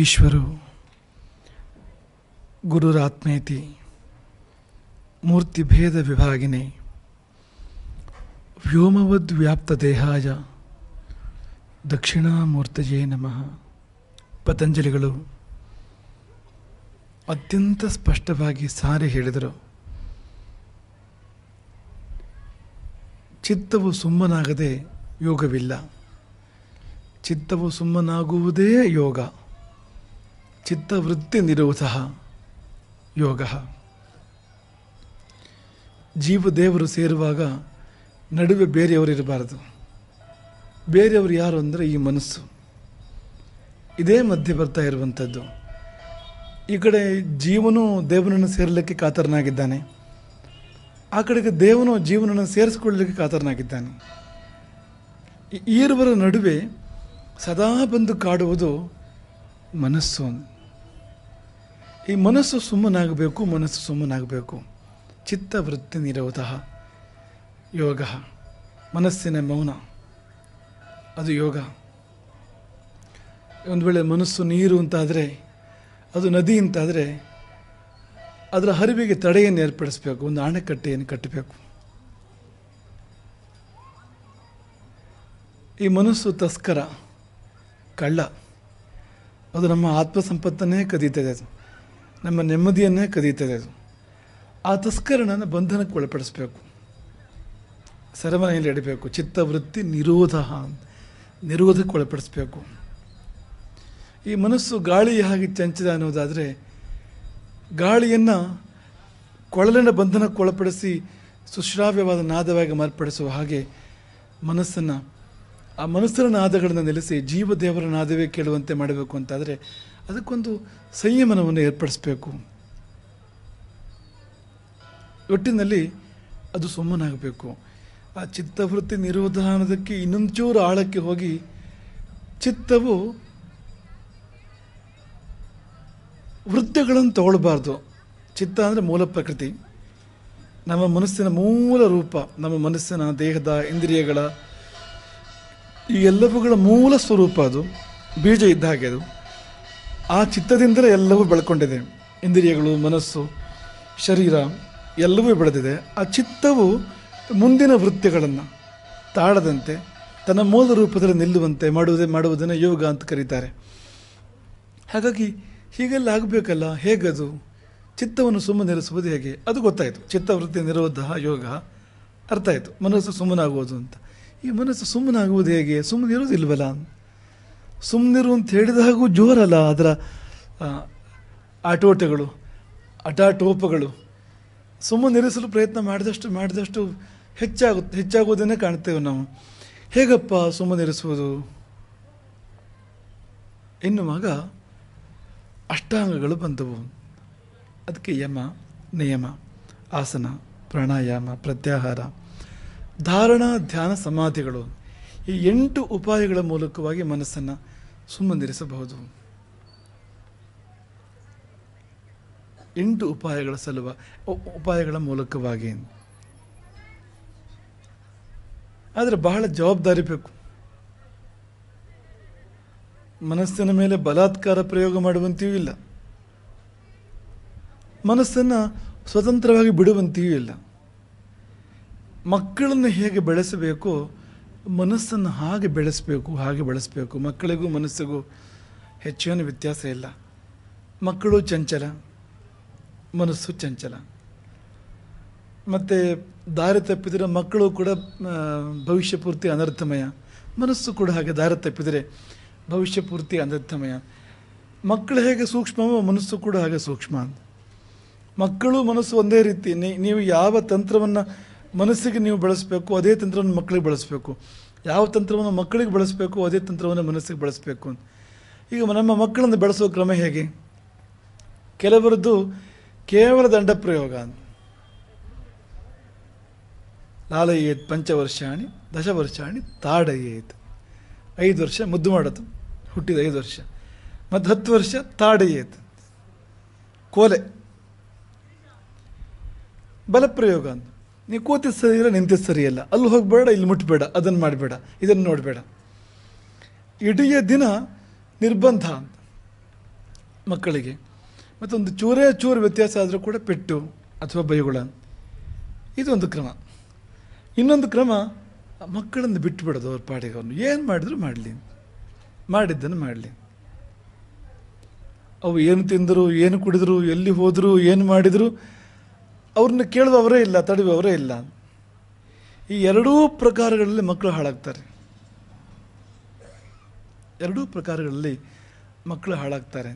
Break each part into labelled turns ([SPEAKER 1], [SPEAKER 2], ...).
[SPEAKER 1] ಈಶ್ವರು ಗುರುರಾತ್ಮೇತಿ ಮೂರ್ತಿಭೇದ ವಿಭಾಗಿನಿ ವ್ಯೋಮವದ್ ವ್ಯಾಪ್ತ ದೇಹಾಯ ದಕ್ಷಿಣಾಮೂರ್ತಜೇ ನಮಃ ಪತಂಜಲಿಗಳು ಅತ್ಯಂತ ಸ್ಪಷ್ಟವಾಗಿ ಸಾರಿ ಹೇಳಿದರು ಚಿತ್ತವು ಸುಮ್ಮನಾಗದೆ ಯೋಗವಿಲ್ಲ ಚಿತ್ತವು ಸುಮ್ಮನಾಗುವುದೇ ಯೋಗ ಚಿತ್ತವೃತ್ತಿ ಯೋಗ ಜೀವ ದೇವರು ಸೇರುವಾಗ ನಡುವೆ ಬೇರೆಯವರು ಇರಬಾರದು ಬೇರೆಯವರು ಯಾರು ಅಂದರೆ ಈ ಮನಸ್ಸು ಇದೇ ಮಧ್ಯೆ ಬರ್ತಾ ಇರುವಂಥದ್ದು ಈ ಕಡೆ ಜೀವನು ದೇವನನ್ನು ಸೇರಲಿಕ್ಕೆ ಕಾತರನಾಗಿದ್ದಾನೆ ಆ ಕಡೆಗೆ ದೇವನು ಜೀವನನ್ನು ಸೇರಿಸ್ಕೊಳ್ಳಲಿಕ್ಕೆ ಕಾತರನಾಗಿದ್ದಾನೆ ಈರುವರ ನಡುವೆ ಸದಾ ಬಂದು ಕಾಡುವುದು ಮನಸ್ಸು ಈ ಮನಸ್ಸು ಸುಮ್ಮನಾಗಬೇಕು ಮನಸ್ಸು ಸುಮ್ಮನಾಗಬೇಕು ಚಿತ್ತ ವೃತ್ತಿ ನಿರೋಧ ಯೋಗ ಮನಸ್ಸಿನ ಮೌನ ಅದು ಯೋಗ ಒಂದು ವೇಳೆ ಮನಸ್ಸು ನೀರು ಅಂತಾದರೆ ಅದು ನದಿ ಅಂತಾದರೆ ಅದರ ಹರಿವಿಗೆ ತಡೆಯನ್ನು ಏರ್ಪಡಿಸಬೇಕು ಒಂದು ಅಣೆಕಟ್ಟೆಯನ್ನು ಕಟ್ಟಬೇಕು ಈ ಮನಸ್ಸು ತಸ್ಕರ ಕಳ್ಳ ಅದು ನಮ್ಮ ಆತ್ಮ ಕದೀತದೆ ಅದು ನಮ್ಮ ನೆಮ್ಮದಿಯನ್ನೇ ಕದೀತದೆ ಅದು ಆ ತಸ್ಕರಣನ ಬಂಧನಕ್ಕೆ ಒಳಪಡಿಸ್ಬೇಕು ಸರಮನೆಯಲ್ಲಿ ಇಡಬೇಕು ಚಿತ್ತವೃತ್ತಿ ನಿರೋಧ ನಿರೋಧಕ್ಕೆ ಒಳಪಡಿಸಬೇಕು ಈ ಮನಸ್ಸು ಗಾಳಿ ಹಾಗೆ ಚಂಚದ ಅನ್ನೋದಾದರೆ ಗಾಳಿಯನ್ನು ಕೊಳಲಿನ ಬಂಧನಕ್ಕೆ ಒಳಪಡಿಸಿ ಸುಶ್ರಾವ್ಯವಾದ ನಾದವಾಗಿ ಮಾರ್ಪಡಿಸುವ ಹಾಗೆ ಮನಸ್ಸನ್ನು ಆ ಮನಸ್ಸಿನ ನಾದಗಳನ್ನು ನೆಲೆಸಿ ಜೀವದೇವರ ನಾದವೇ ಕೇಳುವಂತೆ ಮಾಡಬೇಕು ಅಂತಾದರೆ ಅದಕ್ಕೊಂದು ಸಂಯಮನವನ್ನು ಏರ್ಪಡಿಸಬೇಕು ಒಟ್ಟಿನಲ್ಲಿ ಅದು ಸುಮ್ಮನಾಗಬೇಕು ಆ ಚಿತ್ತವೃತ್ತಿ ನಿರೋಧಾನದಕ್ಕೆ ಇನ್ನೊಂಚೂರು ಆಳಕ್ಕೆ ಹೋಗಿ ಚಿತ್ತವು ವೃತ್ತಿಗಳನ್ನು ತಗೊಳ್ಬಾರ್ದು ಚಿತ್ತ ಅಂದರೆ ಮೂಲ ಪ್ರಕೃತಿ ನಮ್ಮ ಮನಸ್ಸಿನ ಮೂಲ ರೂಪ ನಮ್ಮ ಮನಸ್ಸಿನ ದೇಹದ ಇಂದ್ರಿಯಗಳ ಈ ಎಲ್ಲವುಗಳ ಮೂಲ ಸ್ವರೂಪ ಅದು ಬೀಜ ಇದ್ದ ಹಾಗೆ ಅದು ಆ ಚಿತ್ತದಿಂದಲೇ ಎಲ್ಲವೂ ಬೆಳ್ಕೊಂಡಿದೆ ಇಂದ್ರಿಯಗಳು ಮನಸ್ಸು ಶರೀರ ಎಲ್ಲವೂ ಬೆಳೆದಿದೆ ಆ ಚಿತ್ತವು ಮುಂದಿನ ವೃತ್ತಿಗಳನ್ನು ತಾಳದಂತೆ ತನ್ನ ಮೂಲ ರೂಪದಲ್ಲಿ ನಿಲ್ಲುವಂತೆ ಮಾಡುವುದೇ ಮಾಡುವುದನ್ನು ಯೋಗ ಅಂತ ಕರೀತಾರೆ ಹಾಗಾಗಿ ಹೀಗೆಲ್ಲ ಆಗಬೇಕಲ್ಲ ಹೇಗದು ಚಿತ್ತವನ್ನು ಇರಿಸುವುದು ಹೇಗೆ ಅದು ಗೊತ್ತಾಯಿತು ವೃತ್ತಿ ನಿರೋಧ ಯೋಗ ಅರ್ಥ ಆಯಿತು ಮನಸ್ಸು ಸುಮ್ಮನಾಗುವುದು ಅಂತ ಈ ಮನಸ್ಸು ಸುಮ್ಮನಾಗುವುದು ಹೇಗೆ ಸುಮ್ಮನೆ ಅಂತ ಸುಮ್ಮನಿರು ಅಂತ ಹಾಗೂ ಜೋರಲ್ಲ ಅದರ ಆಟೋಟಗಳು ಅಟಾಟೋಪಗಳು ಸುಮ್ಮನಿರಿಸಲು ಪ್ರಯತ್ನ ಮಾಡಿದಷ್ಟು ಮಾಡಿದಷ್ಟು ಹೆಚ್ಚಾಗುತ್ತೆ ಹೆಚ್ಚಾಗುವುದನ್ನೇ ಕಾಣ್ತೇವೆ ನಾವು ಹೇಗಪ್ಪ ಸುಮ್ಮನಿರಿಸುವುದು ಎನ್ನುವಾಗ ಅಷ್ಟಾಂಗಗಳು ಬಂದವು ಅದಕ್ಕೆ ಯಮ ನಿಯಮ ಆಸನ ಪ್ರಾಣಾಯಾಮ ಪ್ರತ್ಯಾಹಾರ ಧಾರಣಾ ಧ್ಯಾನ ಸಮಾಧಿಗಳು ಈ ಎಂಟು ಉಪಾಯಗಳ ಮೂಲಕವಾಗಿ ಮನಸ್ಸನ್ನು ಸುಮ್ಮನಿರಿಸಬಹುದು ಎಂಟು ಉಪಾಯಗಳ ಸಲುವ ಉಪಾಯಗಳ ಮೂಲಕವಾಗಿ ಆದರೆ ಬಹಳ ಜವಾಬ್ದಾರಿ ಬೇಕು ಮನಸ್ಸಿನ ಮೇಲೆ ಬಲಾತ್ಕಾರ ಪ್ರಯೋಗ ಮಾಡುವಂತೆಯೂ ಇಲ್ಲ ಮನಸ್ಸನ್ನು ಸ್ವತಂತ್ರವಾಗಿ ಬಿಡುವಂತೆಯೂ ಇಲ್ಲ ಮಕ್ಕಳನ್ನು ಹೇಗೆ ಬೆಳೆಸಬೇಕು ಮನಸ್ಸನ್ನು ಹಾಗೆ ಬೆಳೆಸಬೇಕು ಹಾಗೆ ಬೆಳೆಸಬೇಕು ಮಕ್ಕಳಿಗೂ ಮನಸ್ಸಿಗೂ ಹೆಚ್ಚೇನು ವ್ಯತ್ಯಾಸ ಇಲ್ಲ ಮಕ್ಕಳು ಚಂಚಲ ಮನಸ್ಸು ಚಂಚಲ ಮತ್ತು ದಾರಿ ತಪ್ಪಿದರೆ ಮಕ್ಕಳು ಕೂಡ ಭವಿಷ್ಯ ಪೂರ್ತಿ ಅನರ್ಥಮಯ ಮನಸ್ಸು ಕೂಡ ಹಾಗೆ ದಾರಿ ತಪ್ಪಿದರೆ ಭವಿಷ್ಯ ಪೂರ್ತಿ ಅನರ್ಥಮಯ ಮಕ್ಕಳು ಹೇಗೆ ಸೂಕ್ಷ್ಮವೋ ಮನಸ್ಸು ಕೂಡ ಹಾಗೆ ಸೂಕ್ಷ್ಮ ಮಕ್ಕಳು ಮನಸ್ಸು ಒಂದೇ ರೀತಿ ನೀವು ಯಾವ ತಂತ್ರವನ್ನು ಮನಸ್ಸಿಗೆ ನೀವು ಬಳಸಬೇಕು ಅದೇ ತಂತ್ರವನ್ನು ಮಕ್ಕಳಿಗೆ ಬಳಸಬೇಕು ಯಾವ ತಂತ್ರವನ್ನು ಮಕ್ಕಳಿಗೆ ಬಳಸಬೇಕು ಅದೇ ತಂತ್ರವನ್ನು ಮನಸ್ಸಿಗೆ ಬಳಸಬೇಕು ಅಂತ ಈಗ ನಮ್ಮ ಮಕ್ಕಳನ್ನು ಬೆಳೆಸುವ ಕ್ರಮ ಹೇಗೆ ಕೆಲವರದ್ದು ಕೇವಲ ದಂಡ ಪ್ರಯೋಗ ಲಾಲಯೇತ್ ಪಂಚವರ್ಷಾಣಿ ದಶವರ್ಷಾಣಿ ತಾಡಯೇತ್ ಐದು ವರ್ಷ ಮುದ್ದು ಮಾಡೋದು ಹುಟ್ಟಿದ ಐದು ವರ್ಷ ಮತ್ತು ಹತ್ತು ವರ್ಷ ತಾಡಯೇತ್ ಕೋಲೆ ಬಲಪ್ರಯೋಗ ಅಂತ ನೀವು ಕೂತಿ ಸರಿ ಇಲ್ಲ ನಿಂತಿದ್ದು ಸರಿ ಇಲ್ಲ ಅಲ್ಲಿ ಹೋಗಬೇಡ ಇಲ್ಲಿ ಮುಟ್ಟಬೇಡ ಅದನ್ನು ಮಾಡಬೇಡ ಇದನ್ನು ನೋಡಬೇಡ ಇಡೀ ದಿನ ನಿರ್ಬಂಧ ಮಕ್ಕಳಿಗೆ ಮತ್ತೊಂದು ಚೂರೇ ಚೂರು ವ್ಯತ್ಯಾಸ ಆದರೂ ಕೂಡ ಪೆಟ್ಟು ಅಥವಾ ಬೈಗುಳ ಇದೊಂದು ಕ್ರಮ ಇನ್ನೊಂದು ಕ್ರಮ ಮಕ್ಕಳನ್ನು ಬಿಟ್ಟುಬಿಡೋದು ಅವ್ರ ಪಾಡಿಗೆ ಅವನು ಏನು ಮಾಡಿದ್ರು ಮಾಡಲಿ ಮಾಡಿದ್ದನ್ನು ಮಾಡಲಿ ಅವು ಏನು ತಿಂದರು ಏನು ಕುಡಿದ್ರು ಎಲ್ಲಿ ಹೋದರು ಏನು ಮಾಡಿದರು ಅವ್ರನ್ನ ಕೇಳುವವರೇ ಇಲ್ಲ ತಡೆಯುವವರೇ ಇಲ್ಲ ಈ ಎರಡೂ ಪ್ರಕಾರಗಳಲ್ಲಿ ಮಕ್ಕಳು ಹಾಳಾಗ್ತಾರೆ ಎರಡೂ ಪ್ರಕಾರಗಳಲ್ಲಿ ಮಕ್ಕಳು ಹಾಳಾಗ್ತಾರೆ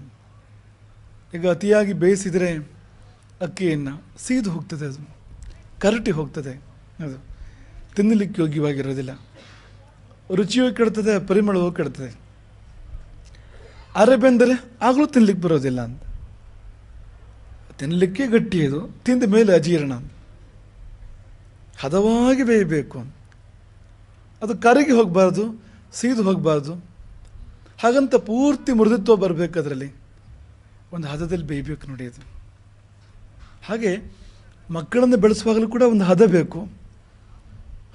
[SPEAKER 1] ಈಗ ಅತಿಯಾಗಿ ಬೇಯಿಸಿದರೆ ಅಕ್ಕಿಯನ್ನು ಸೀದು ಹೋಗ್ತದೆ ಅದು ಕರಟಿ ಹೋಗ್ತದೆ ಅದು ತಿನ್ನಲಿಕ್ಕೆ ಯೋಗ್ಯವಾಗಿರೋದಿಲ್ಲ ರುಚಿಯೂ ಕೆಡ್ತದೆ ಪರಿಮಳವೂ ಕೆಡ್ತದೆ ಅರೆ ಬೆಂದರೆ ಆಗಲೂ ತಿನ್ನಲಿಕ್ಕೆ ಬರೋದಿಲ್ಲ ಅಂತ ತಿನ್ನಲಿಕ್ಕೆ ಗಟ್ಟಿ ಅದು ತಿಂದ ಮೇಲೆ ಅಜೀರ್ಣ ಹದವಾಗಿ ಬೇಯಬೇಕು ಅದು ಕರಗಿ ಹೋಗಬಾರ್ದು ಸೀದು ಹೋಗಬಾರ್ದು ಹಾಗಂತ ಪೂರ್ತಿ ಮೃದುತ್ವ ಬರಬೇಕು ಅದರಲ್ಲಿ ಒಂದು ಹದದಲ್ಲಿ ಬೇಯಬೇಕು ನೋಡಿ ಅದು ಹಾಗೆ ಮಕ್ಕಳನ್ನು ಬೆಳೆಸುವಾಗಲೂ ಕೂಡ ಒಂದು ಹದ ಬೇಕು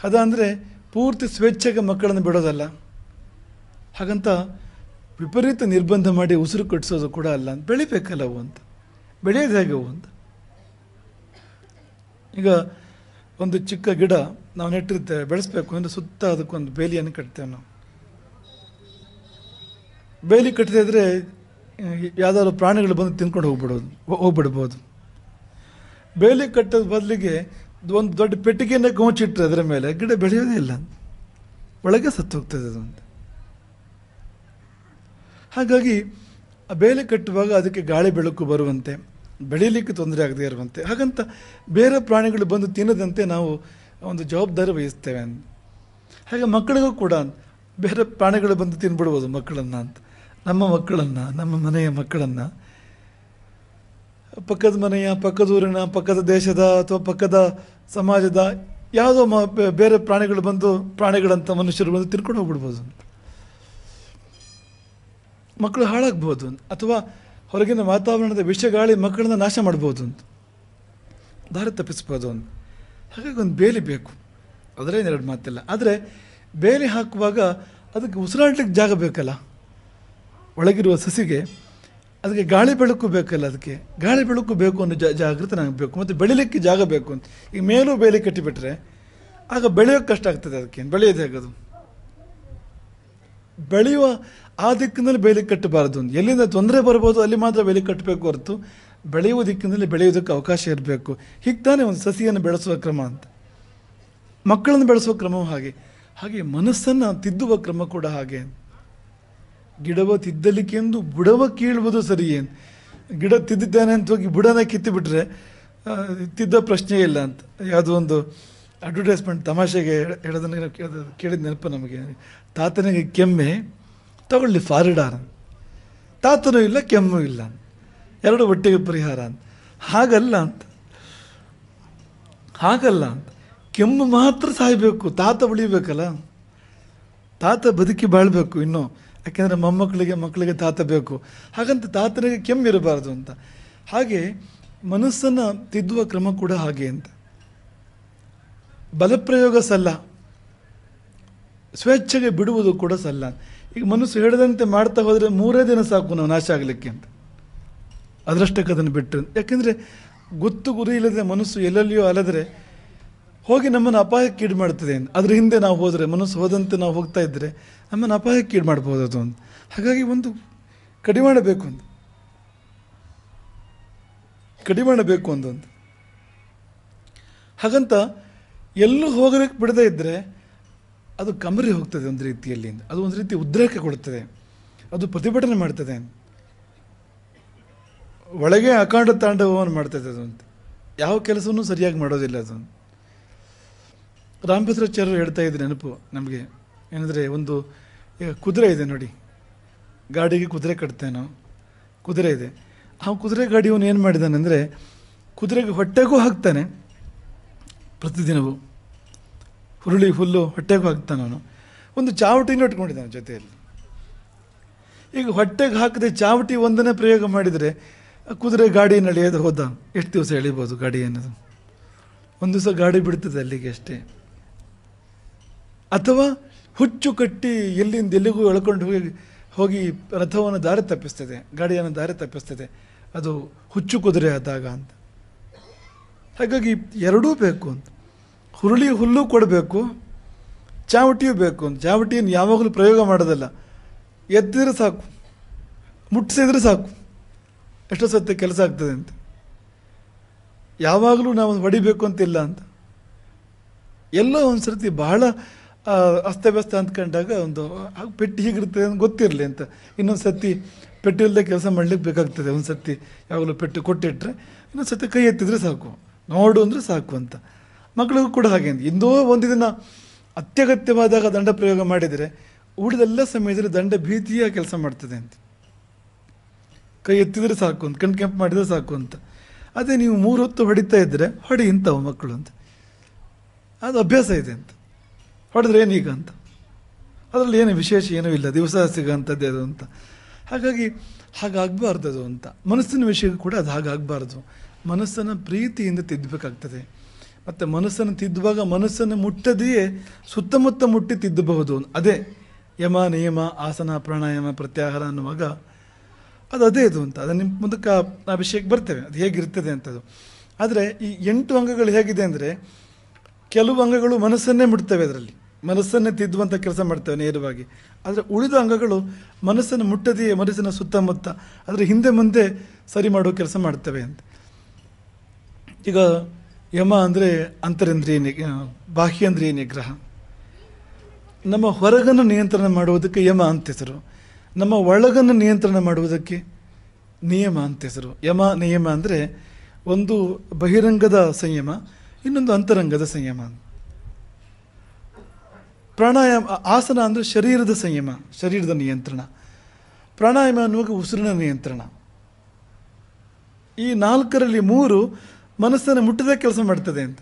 [SPEAKER 1] ಹದ ಅಂದರೆ ಪೂರ್ತಿ ಸ್ವೇಚ್ಛೆಗೆ ಮಕ್ಕಳನ್ನು ಬಿಡೋದಲ್ಲ ಹಾಗಂತ ವಿಪರೀತ ನಿರ್ಬಂಧ ಮಾಡಿ ಉಸಿರು ಕಟ್ಟಿಸೋದು ಕೂಡ ಅಲ್ಲ ಬೆಳಿಬೇಕಲ್ಲವು ಅಂತ ಬೆಳೆಯೋದು ಹೇಗೆ ಅಂತ ಈಗ ಒಂದು ಚಿಕ್ಕ ಗಿಡ ನಾವು ನೆಟ್ಟಿರ್ತೇವೆ ಬೆಳೆಸ್ಬೇಕು ಅಂದರೆ ಸುತ್ತ ಅದಕ್ಕೊಂದು ಬೇಲಿಯನ್ನು ಕಟ್ತೇವೆ ನಾವು ಬೇಲಿ ಕಟ್ಟದೇ ಇದ್ದರೆ ಯಾವುದಾದ್ರು ಪ್ರಾಣಿಗಳು ಬಂದು ತಿನ್ಕೊಂಡು ಹೋಗ್ಬಿಡೋದು ಹೋಗ್ಬಿಡ್ಬೋದು ಬೇಲಿ ಕಟ್ಟೋದ ಬದಲಿಗೆ ಒಂದು ದೊಡ್ಡ ಪೆಟ್ಟಿಗೆಯನ್ನು ಗೋಚಿಟ್ಟರೆ ಅದರ ಮೇಲೆ ಗಿಡ ಬೆಳೆಯೋದೇ ಇಲ್ಲ ಒಳಗೆ ಸತ್ತು ಹೋಗ್ತದೆ ಅದೊಂದು ಹಾಗಾಗಿ ಆ ಬೇಲಿ ಕಟ್ಟುವಾಗ ಅದಕ್ಕೆ ಗಾಳಿ ಬೆಳಕು ಬರುವಂತೆ ಬೆಳೀಲಿಕ್ಕೆ ತೊಂದರೆ ಆಗದೆ ಇರುವಂತೆ ಹಾಗಂತ ಬೇರೆ ಪ್ರಾಣಿಗಳು ಬಂದು ತಿನ್ನದಂತೆ ನಾವು ಒಂದು ಜವಾಬ್ದಾರಿ ವಹಿಸ್ತೇವೆ ಅಂತ ಹಾಗೆ ಮಕ್ಕಳಿಗೂ ಕೂಡ ಬೇರೆ ಪ್ರಾಣಿಗಳು ಬಂದು ತಿನ್ಬಿಡ್ಬೋದು ಮಕ್ಕಳನ್ನು ಅಂತ ನಮ್ಮ ಮಕ್ಕಳನ್ನು ನಮ್ಮ ಮನೆಯ ಮಕ್ಕಳನ್ನು ಪಕ್ಕದ ಮನೆಯ ಪಕ್ಕದ ಊರಿನ ಪಕ್ಕದ ದೇಶದ ಅಥವಾ ಪಕ್ಕದ ಸಮಾಜದ ಯಾವುದೋ ಮ ಬೇರೆ ಪ್ರಾಣಿಗಳು ಬಂದು ಪ್ರಾಣಿಗಳಂತ ಮನುಷ್ಯರು ಬಂದು ತಿನ್ಕೊಂಡು ಹೋಗ್ಬಿಡ್ಬೋದು ಮಕ್ಕಳು ಹಾಳಾಗ್ಬೋದು ಅಥವಾ ಹೊರಗಿನ ವಾತಾವರಣದ ಗಾಳಿ ಮಕ್ಕಳನ್ನ ನಾಶ ಮಾಡ್ಬೋದು ಅಂತ ದಾರಿ ತಪ್ಪಿಸ್ಬೋದು ಅಂತ ಹಾಗಾಗಿ ಒಂದು ಬೇಲಿ ಬೇಕು ಎರಡು ಮಾತಿಲ್ಲ ಆದರೆ ಬೇಲಿ ಹಾಕುವಾಗ ಅದಕ್ಕೆ ಉಸಿರಾಡ್ಲಿಕ್ಕೆ ಜಾಗ ಬೇಕಲ್ಲ ಒಳಗಿರುವ ಸಸಿಗೆ ಅದಕ್ಕೆ ಗಾಳಿ ಬೆಳಕು ಬೇಕಲ್ಲ ಅದಕ್ಕೆ ಗಾಳಿ ಬೆಳಕು ಬೇಕು ಅನ್ನೋ ಜ ಬೇಕು ಮತ್ತು ಬೆಳಿಲಿಕ್ಕೆ ಜಾಗ ಬೇಕು ಅಂತ ಈಗ ಮೇಲೂ ಬೇಲಿ ಕಟ್ಟಿಬಿಟ್ರೆ ಆಗ ಬೆಳೆಯೋಕೆ ಕಷ್ಟ ಆಗ್ತದೆ ಅದಕ್ಕೆ ಬೆಳೆಯೋದೇ ಆಗೋದು ಬೆಳೆಯುವ ಆ ದಿಕ್ಕಿನಲ್ಲಿ ಬೇಲಿ ಕಟ್ಟಬಾರದು ಎಲ್ಲಿಂದ ತೊಂದರೆ ಬರ್ಬೋದು ಅಲ್ಲಿ ಮಾತ್ರ ಬೇಲಿ ಕಟ್ಟಬೇಕು ಹೊರತು ಬೆಳೆಯುವ ದಿಕ್ಕಿನಲ್ಲಿ ಬೆಳೆಯುವುದಕ್ಕೆ ಅವಕಾಶ ಇರಬೇಕು ಹೀಗೆ ತಾನೇ ಒಂದು ಸಸಿಯನ್ನು ಬೆಳೆಸುವ ಕ್ರಮ ಅಂತ ಮಕ್ಕಳನ್ನು ಬೆಳೆಸುವ ಕ್ರಮವೂ ಹಾಗೆ ಹಾಗೆ ಮನಸ್ಸನ್ನು ತಿದ್ದುವ ಕ್ರಮ ಕೂಡ ಹಾಗೆ ಗಿಡವ ಎಂದು ಬುಡವ ಕೀಳುವುದು ಸರಿಯೇ ಗಿಡ ತಿದ್ದಿದ್ದಾನೆ ಅಂತ ಹೋಗಿ ಬುಡನ ಕಿತ್ತುಬಿಟ್ರೆ ತಿದ್ದ ಪ್ರಶ್ನೆ ಇಲ್ಲ ಅಂತ ಯಾವುದೋ ಒಂದು ಅಡ್ವರ್ಟೈಸ್ಮೆಂಟ್ ತಮಾಷೆಗೆ ಹೇಳೋದನ್ನ ಕೇಳಿದ ನೆನಪು ನಮಗೆ ತಾತನಿಗೆ ಕೆಮ್ಮೆ ತಗೊಳ್ಳಿ ಫಾರಿಡಾರ ತಾತನೂ ಇಲ್ಲ ಕೆಮ್ಮು ಇಲ್ಲ ಎರಡು ಒಟ್ಟಿಗೆ ಪರಿಹಾರ ಅಂತ ಹಾಗಲ್ಲ ಅಂತ ಹಾಗಲ್ಲ ಅಂತ ಕೆಮ್ಮು ಮಾತ್ರ ಸಾಯಬೇಕು ತಾತ ಉಳಿಬೇಕಲ್ಲ ತಾತ ಬದುಕಿ ಬಾಳಬೇಕು ಇನ್ನೂ ಯಾಕೆಂದರೆ ಮೊಮ್ಮಕ್ಕಳಿಗೆ ಮಕ್ಕಳಿಗೆ ತಾತ ಬೇಕು ಹಾಗಂತ ತಾತನಿಗೆ ಕೆಮ್ಮು ಇರಬಾರದು ಅಂತ ಹಾಗೆ ಮನಸ್ಸನ್ನು ತಿದ್ದುವ ಕ್ರಮ ಕೂಡ ಹಾಗೆ ಅಂತ ಬಲಪ್ರಯೋಗ ಸಲ್ಲ ಸ್ವೇಚ್ಛೆಗೆ ಬಿಡುವುದು ಕೂಡ ಸಲ್ಲ ಈಗ ಮನಸ್ಸು ಹೇಳದಂತೆ ಮಾಡ್ತಾ ಹೋದರೆ ಮೂರೇ ದಿನ ಸಾಕು ನಾವು ನಾಶ ಆಗಲಿಕ್ಕೆ ಅಂತ ಅದರಷ್ಟಕ್ಕೆ ಅದನ್ನು ಬಿಟ್ಟರೆ ಯಾಕೆಂದರೆ ಗೊತ್ತು ಗುರಿ ಇಲ್ಲದೆ ಮನಸ್ಸು ಎಲ್ಲೆಲ್ಲಿಯೋ ಅಲ್ಲದ್ರೆ ಹೋಗಿ ನಮ್ಮನ್ನು ಅಪಾಯಕ್ಕೆ ಈಡು ಮಾಡ್ತದೆ ಅದ್ರ ಹಿಂದೆ ನಾವು ಹೋದರೆ ಮನಸ್ಸು ಹೋದಂತೆ ನಾವು ಹೋಗ್ತಾ ಇದ್ದರೆ ನಮ್ಮನ್ನು ಅಪಾಯಕ್ಕೆ ಈಡು ಮಾಡ್ಬೋದು ಅದು ಅಂತ ಹಾಗಾಗಿ ಒಂದು ಬೇಕು ಅಂತ ಬೇಕು ಅಂತ ಹಾಗಂತ ಎಲ್ಲೂ ಹೋಗಲಿಕ್ಕೆ ಬಿಡದೇ ಇದ್ದರೆ ಅದು ಕಮರಿ ಹೋಗ್ತದೆ ಒಂದು ರೀತಿಯಲ್ಲಿ ಅದು ಒಂದು ರೀತಿ ಉದ್ರೇಕ ಕೊಡ್ತದೆ ಅದು ಪ್ರತಿಭಟನೆ ಮಾಡ್ತದೆ ಒಳಗೆ ಅಖಾಂಡ ತಾಂಡವವನ್ನು ಮಾಡ್ತದೆ ಅದು ಅಂತ ಯಾವ ಕೆಲಸವೂ ಸರಿಯಾಗಿ ಮಾಡೋದಿಲ್ಲ ಅದು ರಾಮಭದ್ರಾಚಾರ್ಯರು ಹೇಳ್ತಾ ನೆನಪು ನಮಗೆ ಏನಂದರೆ ಒಂದು ಕುದುರೆ ಇದೆ ನೋಡಿ ಗಾಡಿಗೆ ಕುದುರೆ ಕಟ್ತೇನೋ ಕುದುರೆ ಇದೆ ಆ ಕುದುರೆ ಗಾಡಿಯವನು ಏನು ಮಾಡಿದಾನೆ ಅಂದರೆ ಕುದುರೆಗೆ ಹೊಟ್ಟೆಗೂ ಹಾಕ್ತಾನೆ ಪ್ರತಿದಿನವೂ ಹುರುಳಿ ಹುಲ್ಲು ಹೊಟ್ಟೆಗೆ ಹಾಕ್ತಾನೆ ಅವನು ಒಂದು ಚಾವಟಿನೂ ಇಟ್ಕೊಂಡಿದ್ದಾನೆ ಜೊತೆಯಲ್ಲಿ ಈಗ ಹೊಟ್ಟೆಗೆ ಹಾಕದೆ ಚಾವಟಿ ಒಂದನೇ ಪ್ರಯೋಗ ಮಾಡಿದರೆ ಕುದುರೆ ಗಾಡಿ ನಡೆಯೋದು ಹೋದ ಎಷ್ಟು ದಿವಸ ಎಳಿಬೋದು ಗಾಡಿ ಅನ್ನೋದು ಒಂದು ದಿವಸ ಗಾಡಿ ಬಿಡ್ತದೆ ಅಲ್ಲಿಗೆ ಅಷ್ಟೇ ಅಥವಾ ಹುಚ್ಚು ಕಟ್ಟಿ ಎಲ್ಲಿಂದ ಎಲ್ಲಿಗೂ ಎಳ್ಕೊಂಡು ಹೋಗಿ ಹೋಗಿ ರಥವನ್ನು ದಾರಿ ತಪ್ಪಿಸ್ತದೆ ಗಾಡಿಯನ್ನು ದಾರಿ ತಪ್ಪಿಸ್ತದೆ ಅದು ಹುಚ್ಚು ಕುದುರೆ ಆದಾಗ ಅಂತ ಹಾಗಾಗಿ ಎರಡೂ ಬೇಕು ಅಂತ ಹುರುಳಿ ಹುಲ್ಲು ಕೊಡಬೇಕು ಚಾವಟಿಯೂ ಬೇಕು ಚಾವಟಿಯನ್ನು ಯಾವಾಗಲೂ ಪ್ರಯೋಗ ಮಾಡೋದಲ್ಲ ಎದ್ದಿದ್ರೆ ಸಾಕು ಮುಟ್ಟಿಸಿದ್ರೆ ಸಾಕು ಎಷ್ಟೋ ಸತ್ಯ ಕೆಲಸ ಆಗ್ತದೆ ಅಂತ ಯಾವಾಗಲೂ ನಾವು ಹೊಡಿಬೇಕು ಅಂತಿಲ್ಲ ಅಂತ ಎಲ್ಲೋ ಒಂದು ಸರ್ತಿ ಬಹಳ ಅಸ್ತವ್ಯಸ್ತ ಅಂದ್ಕೊಂಡಾಗ ಒಂದು ಪೆಟ್ಟು ಹೀಗಿರ್ತದೆ ಅಂತ ಗೊತ್ತಿರಲಿ ಅಂತ ಇನ್ನೊಂದು ಸರ್ತಿ ಪೆಟ್ಟು ಇಲ್ಲದೆ ಕೆಲಸ ಮಾಡಲಿಕ್ಕೆ ಬೇಕಾಗ್ತದೆ ಒಂದು ಸರ್ತಿ ಯಾವಾಗಲೂ ಪೆಟ್ಟು ಕೊಟ್ಟಿಟ್ರೆ ಇನ್ನೊಂದು ಸರ್ತಿ ಕೈ ಎತ್ತಿದ್ರೆ ಸಾಕು ನೋಡು ಅಂದರೆ ಸಾಕು ಅಂತ ಮಕ್ಕಳಿಗೂ ಕೂಡ ಹಾಗೆ ಇಂದೋ ಒಂದು ದಿನ ಅತ್ಯಗತ್ಯವಾದಾಗ ದಂಡ ಪ್ರಯೋಗ ಮಾಡಿದರೆ ಉಳಿದೆಲ್ಲ ಸಮಯದಲ್ಲಿ ದಂಡ ಭೀತಿಯ ಕೆಲಸ ಮಾಡ್ತದೆ ಅಂತ ಕೈ ಎತ್ತಿದ್ರೆ ಸಾಕು ಅಂತ ಕಣ್ ಕೆಂಪು ಮಾಡಿದರೆ ಸಾಕು ಅಂತ ಅದೇ ನೀವು ಮೂರು ಹೊತ್ತು ಹೊಡಿತಾ ಇದ್ದರೆ ಹೊಡಿ ಇಂಥವು ಮಕ್ಕಳು ಅಂತ ಅದು ಅಭ್ಯಾಸ ಇದೆ ಅಂತ ಹೊಡೆದ್ರೆ ಏನೀಗ ಅಂತ ಅದರಲ್ಲಿ ಏನು ವಿಶೇಷ ಏನೂ ಇಲ್ಲ ದಿವಸ ಸಿಗೋಂಥದ್ದೇ ಅದು ಅಂತ ಹಾಗಾಗಿ ಹಾಗಾಗಬಾರ್ದು ಅದು ಅಂತ ಮನಸ್ಸಿನ ವಿಷಯಕ್ಕೂ ಕೂಡ ಅದು ಹಾಗಾಗಬಾರ್ದು ಮನಸ್ಸನ್ನು ಪ್ರೀತಿಯಿಂದ ತಿದ್ದಬೇಕಾಗ್ತದೆ ಮತ್ತು ಮನಸ್ಸನ್ನು ತಿದ್ದುವಾಗ ಮನಸ್ಸನ್ನು ಮುಟ್ಟದೆಯೇ ಸುತ್ತಮುತ್ತ ಮುಟ್ಟಿ ತಿದ್ದಬಹುದು ಅದೇ ಯಮ ನಿಯಮ ಆಸನ ಪ್ರಾಣಾಯಾಮ ಪ್ರತ್ಯಾಹಾರ ಅನ್ನುವಾಗ ಅದು ಅದೇ ಇದು ಅಂತ ಅದನ್ನು ನಿಮ್ಮ ಮುಂದಕ್ಕೆ ಅಭಿಷೇಕ ಬರ್ತೇವೆ ಅದು ಹೇಗಿರ್ತದೆ ಅಂತದ್ದು ಆದರೆ ಈ ಎಂಟು ಅಂಗಗಳು ಹೇಗಿದೆ ಅಂದರೆ ಕೆಲವು ಅಂಗಗಳು ಮನಸ್ಸನ್ನೇ ಮುಟ್ತವೆ ಅದರಲ್ಲಿ ಮನಸ್ಸನ್ನೇ ತಿದ್ದುವಂಥ ಕೆಲಸ ಮಾಡ್ತೇವೆ ನೇರವಾಗಿ ಆದರೆ ಉಳಿದ ಅಂಗಗಳು ಮನಸ್ಸನ್ನು ಮುಟ್ಟದೆಯೇ ಮನಸ್ಸಿನ ಸುತ್ತಮುತ್ತ ಅದರ ಹಿಂದೆ ಮುಂದೆ ಸರಿ ಮಾಡೋ ಕೆಲಸ ಮಾಡ್ತವೆ ಅಂತ ಈಗ ಯಮ ಅಂದರೆ ಅಂತರೇಂದ್ರಿಯ ನಿಗ್ ಬಾಹ್ಯೇಂದ್ರಿಯ ನಿಗ್ರಹ ನಮ್ಮ ಹೊರಗನ್ನು ನಿಯಂತ್ರಣ ಮಾಡುವುದಕ್ಕೆ ಯಮ ಅಂತ ಹೆಸರು ನಮ್ಮ ಒಳಗನ್ನು ನಿಯಂತ್ರಣ ಮಾಡುವುದಕ್ಕೆ ನಿಯಮ ಅಂತ ಹೆಸರು ಯಮ ನಿಯಮ ಅಂದರೆ ಒಂದು ಬಹಿರಂಗದ ಸಂಯಮ ಇನ್ನೊಂದು ಅಂತರಂಗದ ಸಂಯಮ ಪ್ರಾಣಾಯಾಮ ಆಸನ ಅಂದರೆ ಶರೀರದ ಸಂಯಮ ಶರೀರದ ನಿಯಂತ್ರಣ ಪ್ರಾಣಾಯಾಮ ಅನ್ನುವಾಗ ಉಸಿರಿನ ನಿಯಂತ್ರಣ ಈ ನಾಲ್ಕರಲ್ಲಿ ಮೂರು ಮನಸ್ಸನ್ನು ಮುಟ್ಟದೇ ಕೆಲಸ ಮಾಡ್ತದೆ ಅಂತ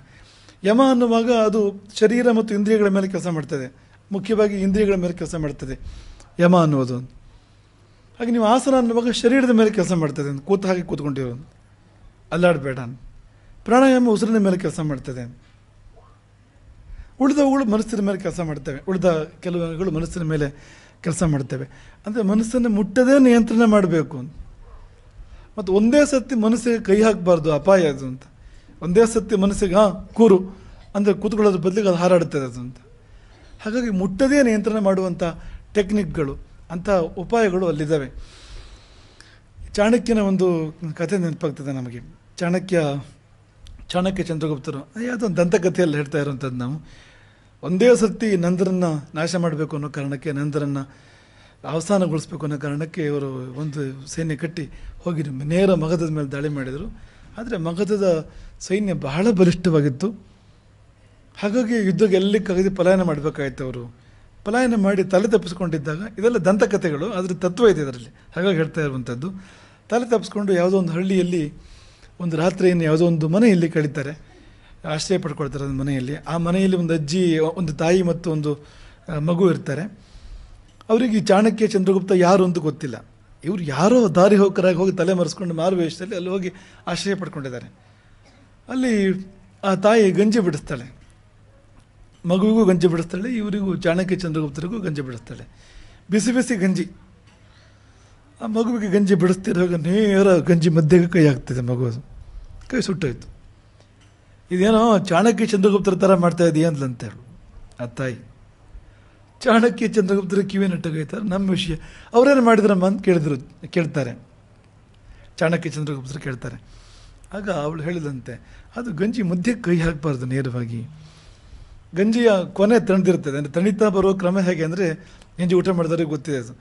[SPEAKER 1] ಯಮ ಅನ್ನುವಾಗ ಅದು ಶರೀರ ಮತ್ತು ಇಂದ್ರಿಯಗಳ ಮೇಲೆ ಕೆಲಸ ಮಾಡ್ತದೆ ಮುಖ್ಯವಾಗಿ ಇಂದ್ರಿಯಗಳ ಮೇಲೆ ಕೆಲಸ ಮಾಡ್ತದೆ ಯಮ ಅನ್ನುವುದು ಹಾಗೆ ನೀವು ಆಸನ ಅನ್ನುವಾಗ ಶರೀರದ ಮೇಲೆ ಕೆಲಸ ಮಾಡ್ತದೆ ಅಂತ ಕೂತ ಹಾಗೆ ಕೂತ್ಕೊಂಡಿರೋದು ಅಲ್ಲಾಡಬೇಡ ಪ್ರಾಣಾಯಾಮ ಉಸಿರಿನ ಮೇಲೆ ಕೆಲಸ ಮಾಡ್ತದೆ ಉಳಿದವುಗಳು ಮನಸ್ಸಿನ ಮೇಲೆ ಕೆಲಸ ಮಾಡ್ತವೆ ಉಳಿದ ಕೆಲವುಗಳು ಮನಸ್ಸಿನ ಮೇಲೆ ಕೆಲಸ ಮಾಡ್ತವೆ ಅಂದರೆ ಮನಸ್ಸನ್ನು ಮುಟ್ಟದೇ ನಿಯಂತ್ರಣ ಮಾಡಬೇಕು ಮತ್ತು ಒಂದೇ ಸತಿ ಮನಸ್ಸಿಗೆ ಕೈ ಹಾಕಬಾರ್ದು ಅಪಾಯ ಅದು ಅಂತ ಒಂದೇ ಸತಿ ಮನಸ್ಸಿಗೆ ಹಾಂ ಕೂರು ಅಂದರೆ ಕೂತ್ಕೊಳ್ಳೋದ್ರ ಬದಲಿಗೆ ಅದು ಹಾರಾಡ್ತದೆ ಅದು ಅಂತ ಹಾಗಾಗಿ ಮುಟ್ಟದೇ ನಿಯಂತ್ರಣ ಮಾಡುವಂಥ ಟೆಕ್ನಿಕ್ಗಳು ಅಂಥ ಉಪಾಯಗಳು ಅಲ್ಲಿದ್ದಾವೆ ಚಾಣಕ್ಯನ ಒಂದು ಕಥೆ ನೆನಪಾಗ್ತದೆ ನಮಗೆ ಚಾಣಕ್ಯ ಚಾಣಕ್ಯ ಚಂದ್ರಗುಪ್ತರು ಒಂದು ದಂತಕಥೆಯಲ್ಲಿ ಹೇಳ್ತಾ ಇರುವಂಥದ್ದು ನಾವು ಒಂದೇ ಸರ್ತಿ ನಂದರನ್ನು ನಾಶ ಮಾಡಬೇಕು ಅನ್ನೋ ಕಾರಣಕ್ಕೆ ನಂದರನ್ನು ಅವಸಾನಗೊಳಿಸ್ಬೇಕು ಅನ್ನೋ ಕಾರಣಕ್ಕೆ ಇವರು ಒಂದು ಸೈನ್ಯ ಕಟ್ಟಿ ಹೋಗಿ ನೇರ ಮಗಧದ ಮೇಲೆ ದಾಳಿ ಮಾಡಿದರು ಆದರೆ ಮಗಧದ ಸೈನ್ಯ ಬಹಳ ಬಲಿಷ್ಠವಾಗಿತ್ತು ಹಾಗಾಗಿ ಯುದ್ಧಕ್ಕೆ ಎಲ್ಲಿ ಕಗದಿ ಪಲಾಯನ ಮಾಡಬೇಕಾಯ್ತು ಅವರು ಪಲಾಯನ ಮಾಡಿ ತಲೆ ತಪ್ಪಿಸ್ಕೊಂಡಿದ್ದಾಗ ಇದೆಲ್ಲ ದಂತಕಥೆಗಳು ಅದರ ತತ್ವ ಇದೆ ಇದರಲ್ಲಿ ಹಾಗಾಗಿ ಹೇಳ್ತಾ ಇರುವಂಥದ್ದು ತಲೆ ತಪ್ಪಿಸ್ಕೊಂಡು ಯಾವುದೋ ಒಂದು ಹಳ್ಳಿಯಲ್ಲಿ ಒಂದು ರಾತ್ರಿಯನ್ನು ಯಾವುದೋ ಒಂದು ಮನೆಯಲ್ಲಿ ಕಳೀತಾರೆ ಆಶ್ರಯ ಪಡ್ಕೊಳ್ತಾರೆ ಒಂದು ಮನೆಯಲ್ಲಿ ಆ ಮನೆಯಲ್ಲಿ ಒಂದು ಅಜ್ಜಿ ಒಂದು ತಾಯಿ ಮತ್ತು ಒಂದು ಮಗು ಇರ್ತಾರೆ ಅವರಿಗೆ ಈ ಚಾಣಕ್ಯ ಚಂದ್ರಗುಪ್ತ ಯಾರು ಅಂತ ಗೊತ್ತಿಲ್ಲ ಇವರು ಯಾರೋ ದಾರಿ ಹೋಗರಾಗಿ ಹೋಗಿ ತಲೆ ಮರೆಸ್ಕೊಂಡು ವೇಷದಲ್ಲಿ ಅಲ್ಲಿ ಹೋಗಿ ಆಶ್ರಯ ಪಡ್ಕೊಂಡಿದ್ದಾರೆ ಅಲ್ಲಿ ಆ ತಾಯಿ ಗಂಜಿ ಬಿಡಿಸ್ತಾಳೆ ಮಗುವಿಗೂ ಗಂಜಿ ಬಿಡಿಸ್ತಾಳೆ ಇವರಿಗೂ ಚಾಣಕ್ಯ ಚಂದ್ರಗುಪ್ತರಿಗೂ ಗಂಜಿ ಬಿಡಿಸ್ತಾಳೆ ಬಿಸಿ ಬಿಸಿ ಗಂಜಿ ಆ ಮಗುವಿಗೆ ಗಂಜಿ ಬಿಡಿಸ್ತಿರುವಾಗ ನೇರ ಗಂಜಿ ಮಧ್ಯಕ್ಕೆ ಕೈ ಆಗ್ತಿದೆ ಮಗು ಕೈ ಸುಟ್ಟೋಯ್ತು ಇದೇನೋ ಚಾಣಕ್ಯ ಚಂದ್ರಗುಪ್ತರ ಥರ ಮಾಡ್ತಾ ಇದೆಯಾ ಅಂತಲಂತೆ ಆ ತಾಯಿ ಚಾಣಕ್ಯ ಚಂದ್ರಗುಪ್ತರ ಕಿವಿ ನಟ್ಟಗೈತಾರೆ ನಮ್ಮ ವಿಷಯ ಅವರೇನು ಮಾಡಿದ್ರಮ್ಮ ಅಂತ ಕೇಳಿದ್ರು ಕೇಳ್ತಾರೆ ಚಾಣಕ್ಯ ಚಂದ್ರಗುಪ್ತರು ಕೇಳ್ತಾರೆ ಆಗ ಅವಳು ಹೇಳಿದಂತೆ ಅದು ಗಂಜಿ ಮುದ್ದೆ ಕೈ ಹಾಕಬಾರ್ದು ನೇರವಾಗಿ ಗಂಜಿಯ ಕೊನೆ ತಣ್ದಿರ್ತದೆ ಅಂದರೆ ತಣಿತಾ ಬರೋ ಕ್ರಮ ಹೇಗೆ ಅಂದರೆ ಗಂಜಿ ಊಟ ಮಾಡಿದ್ರೆ ಗೊತ್ತಿದೆ ಅದು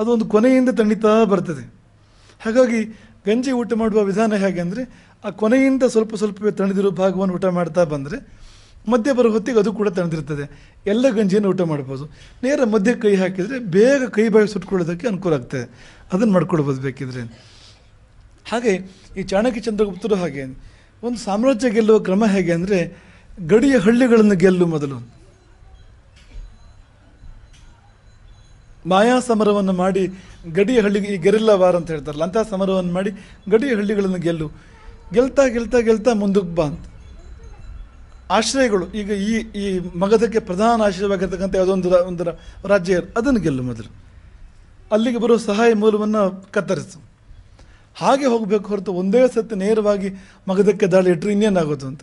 [SPEAKER 1] ಅದೊಂದು ಕೊನೆಯಿಂದ ತಣಿತಾ ಬರ್ತದೆ ಹಾಗಾಗಿ ಗಂಜಿ ಊಟ ಮಾಡುವ ವಿಧಾನ ಹೇಗೆ ಅಂದರೆ ಆ ಕೊನೆಯಿಂದ ಸ್ವಲ್ಪ ಸ್ವಲ್ಪ ತಣಿದಿರೋ ಭಾಗವನ್ನು ಊಟ ಮಾಡ್ತಾ ಬಂದರೆ ಮಧ್ಯ ಬರೋ ಹೊತ್ತಿಗೆ ಅದು ಕೂಡ ತಣದಿರ್ತದೆ ಎಲ್ಲ ಗಂಜಿಯನ್ನು ಊಟ ಮಾಡ್ಬೋದು ನೇರ ಮಧ್ಯೆ ಕೈ ಹಾಕಿದರೆ ಬೇಗ ಕೈ ಬಾಯಿ ಸುಟ್ಕೊಳ್ಳೋದಕ್ಕೆ ಅನುಕೂಲ ಆಗ್ತದೆ ಅದನ್ನು ಮಾಡ್ಕೊಳ್ಬೋದು ಬೇಕಿದ್ರೆ ಹಾಗೆ ಈ ಚಾಣಕ್ಯ ಚಂದ್ರಗುಪ್ತರು ಹಾಗೆ ಒಂದು ಸಾಮ್ರಾಜ್ಯ ಗೆಲ್ಲುವ ಕ್ರಮ ಹೇಗೆ ಅಂದರೆ ಗಡಿಯ ಹಳ್ಳಿಗಳನ್ನು ಗೆಲ್ಲು ಮೊದಲು ಮಾಯಾ ಸಮರವನ್ನು ಮಾಡಿ ಗಡಿಯ ಹಳ್ಳಿಗೆ ಈ ಗೆರಿಲ್ಲ ವಾರ ಅಂತ ಹೇಳ್ತಾರಲ್ಲ ಅಂತಹ ಸಮರವನ್ನು ಮಾಡಿ ಗಡಿಯ ಹಳ್ಳಿಗಳನ್ನು ಗೆಲ್ಲು ಗೆಲ್ತಾ ಗೆಲ್ತಾ ಗೆಲ್ತಾ ಮುಂದಕ್ಕೆ ಬಾ ಅಂತ ಆಶ್ರಯಗಳು ಈಗ ಈ ಈ ಮಗಧಕ್ಕೆ ಪ್ರಧಾನ ಆಶ್ರಯವಾಗಿರ್ತಕ್ಕಂಥ ಯಾವುದೊಂದು ಒಂದು ರಾಜ್ಯ ಅದನ್ನು ಗೆಲ್ಲು ಮೊದಲು ಅಲ್ಲಿಗೆ ಬರೋ ಸಹಾಯ ಮೂಲವನ್ನು ಕತ್ತರಿಸು ಹಾಗೆ ಹೋಗಬೇಕು ಹೊರತು ಒಂದೇ ಸತಿ ನೇರವಾಗಿ ಮಗಧಕ್ಕೆ ದಾಳಿ ಇಟ್ಟರೆ ಇನ್ನೇನಾಗೋದು ಅಂತ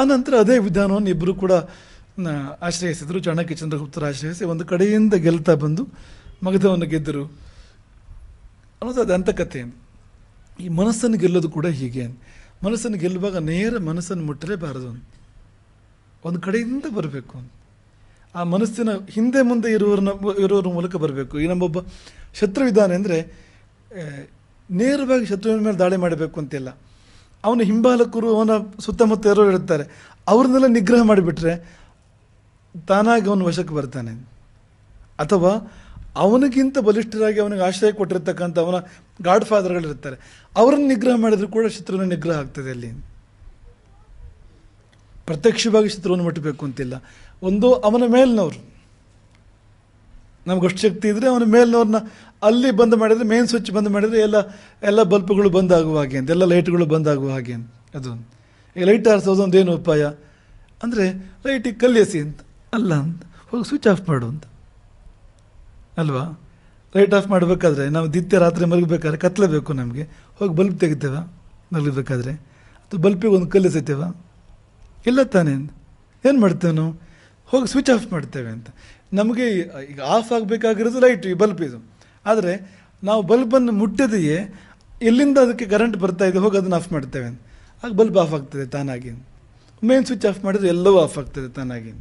[SPEAKER 1] ಆನಂತರ ಅದೇ ವಿಧಾನವನ್ನು ಇಬ್ಬರು ಕೂಡ ಆಶ್ರಯಿಸಿದರು ಚಾಣಕ್ಯ ಚಂದ್ರಗುಪ್ತರು ಆಶ್ರಯಿಸಿ ಒಂದು ಕಡೆಯಿಂದ ಗೆಲ್ತಾ ಬಂದು ಮಗಧವನ್ನು ಗೆದ್ದರು ಅನ್ನೋದು ಅದು ಅಂತ ಕಥೆ ಈ ಮನಸ್ಸನ್ನು ಗೆಲ್ಲೋದು ಕೂಡ ಹೀಗೆ ಮನಸ್ಸನ್ನು ಗೆಲ್ಲುವಾಗ ನೇರ ಮನಸ್ಸನ್ನು ಮುಟ್ಟಲೇಬಾರದು ಅಂತ ಒಂದು ಕಡೆಯಿಂದ ಬರಬೇಕು ಅಂತ ಆ ಮನಸ್ಸಿನ ಹಿಂದೆ ಮುಂದೆ ಇರುವವರನ್ನ ಇರೋರ ಮೂಲಕ ಬರಬೇಕು ಈ ನಮ್ಮೊಬ್ಬ ಶತ್ರು ವಿಧಾನ ಅಂದರೆ ನೇರವಾಗಿ ಶತ್ರುವಿನ ಮೇಲೆ ದಾಳಿ ಮಾಡಬೇಕು ಅಂತಿಲ್ಲ ಅವನ ಹಿಂಬಾಲಕರು ಅವನ ಸುತ್ತಮುತ್ತ ಇರೋರು ಇರ್ತಾರೆ ಅವ್ರನ್ನೆಲ್ಲ ನಿಗ್ರಹ ಮಾಡಿಬಿಟ್ರೆ ತಾನಾಗಿ ಅವನು ವಶಕ್ಕೆ ಬರ್ತಾನೆ ಅಥವಾ ಅವನಿಗಿಂತ ಬಲಿಷ್ಠರಾಗಿ ಅವನಿಗೆ ಆಶ್ರಯ ಕೊಟ್ಟಿರ್ತಕ್ಕಂಥ ಅವನ ಗಾಡ್ ಫಾದರ್ಗಳಿರ್ತಾರೆ ಅವರನ್ನು ನಿಗ್ರಹ ಮಾಡಿದ್ರು ಕೂಡ ಶತ್ರುವಿನ ನಿಗ್ರಹ ಆಗ್ತದೆ ಅಲ್ಲಿ ಪ್ರತ್ಯಕ್ಷವಾಗಿ ಶತ್ರುವನ್ನು ಮುಟ್ಟಬೇಕು ಅಂತಿಲ್ಲ ಒಂದು ಅವನ ಮೇಲಿನವರು ನಮಗಷ್ಟು ಶಕ್ತಿ ಇದ್ದರೆ ಅವನ ಮೇಲಿನವ್ರನ್ನ ಅಲ್ಲಿ ಬಂದ್ ಮಾಡಿದರೆ ಮೇನ್ ಸ್ವಿಚ್ ಬಂದ್ ಮಾಡಿದರೆ ಎಲ್ಲ ಎಲ್ಲ ಬಲ್ಪ್ಗಳು ಬಂದಾಗುವ ಹಾಗೆ ಅಂತ ಎಲ್ಲ ಲೈಟ್ಗಳು ಬಂದಾಗುವ ಹಾಗೆ ಅಂತ ಅದು ಈಗ ಲೈಟ್ ಒಂದು ಏನು ಉಪಾಯ ಅಂದರೆ ಲೈಟಿಗೆ ಕಲ್ಲೆಸಿ ಅಂತ ಅಲ್ಲ ಅಂತ ಹೋಗಿ ಸ್ವಿಚ್ ಆಫ್ ಮಾಡು ಅಂತ ಅಲ್ವಾ ಲೈಟ್ ಆಫ್ ಮಾಡಬೇಕಾದ್ರೆ ನಾವು ದಿತ್ಯ ರಾತ್ರಿ ಮಲಗಬೇಕಾದ್ರೆ ಕತ್ತಲೇಬೇಕು ನಮಗೆ ಹೋಗಿ ಬಲ್ಬ್ ತೆಗಿತೇವ ಮಲಗಬೇಕಾದ್ರೆ ಅಥವಾ ಬಲ್ಪಿಗೆ ಒಂದು ಕಲ್ಲು ಸೈತೆವಾ ಇಲ್ಲ ತಾನೇ ಏನು ಮಾಡ್ತೇವೆ ನಾವು ಹೋಗಿ ಸ್ವಿಚ್ ಆಫ್ ಮಾಡ್ತೇವೆ ಅಂತ ನಮಗೆ ಈಗ ಆಫ್ ಆಗಬೇಕಾಗಿರೋದು ಲೈಟ್ ಈ ಬಲ್ಬ್ ಇದು ಆದರೆ ನಾವು ಬಲ್ಬನ್ನು ಮುಟ್ಟದೆಯೇ ಎಲ್ಲಿಂದ ಅದಕ್ಕೆ ಕರೆಂಟ್ ಬರ್ತಾ ಇದೆ ಹೋಗಿ ಅದನ್ನು ಆಫ್ ಮಾಡ್ತೇವೆ ಆಗ ಬಲ್ಬ್ ಆಫ್ ಆಗ್ತದೆ ತಾನಾಗಿ ಮೇನ್ ಸ್ವಿಚ್ ಆಫ್ ಮಾಡಿದ್ರೆ ಎಲ್ಲವೂ ಆಫ್ ಆಗ್ತದೆ ತಾನಾಗಿ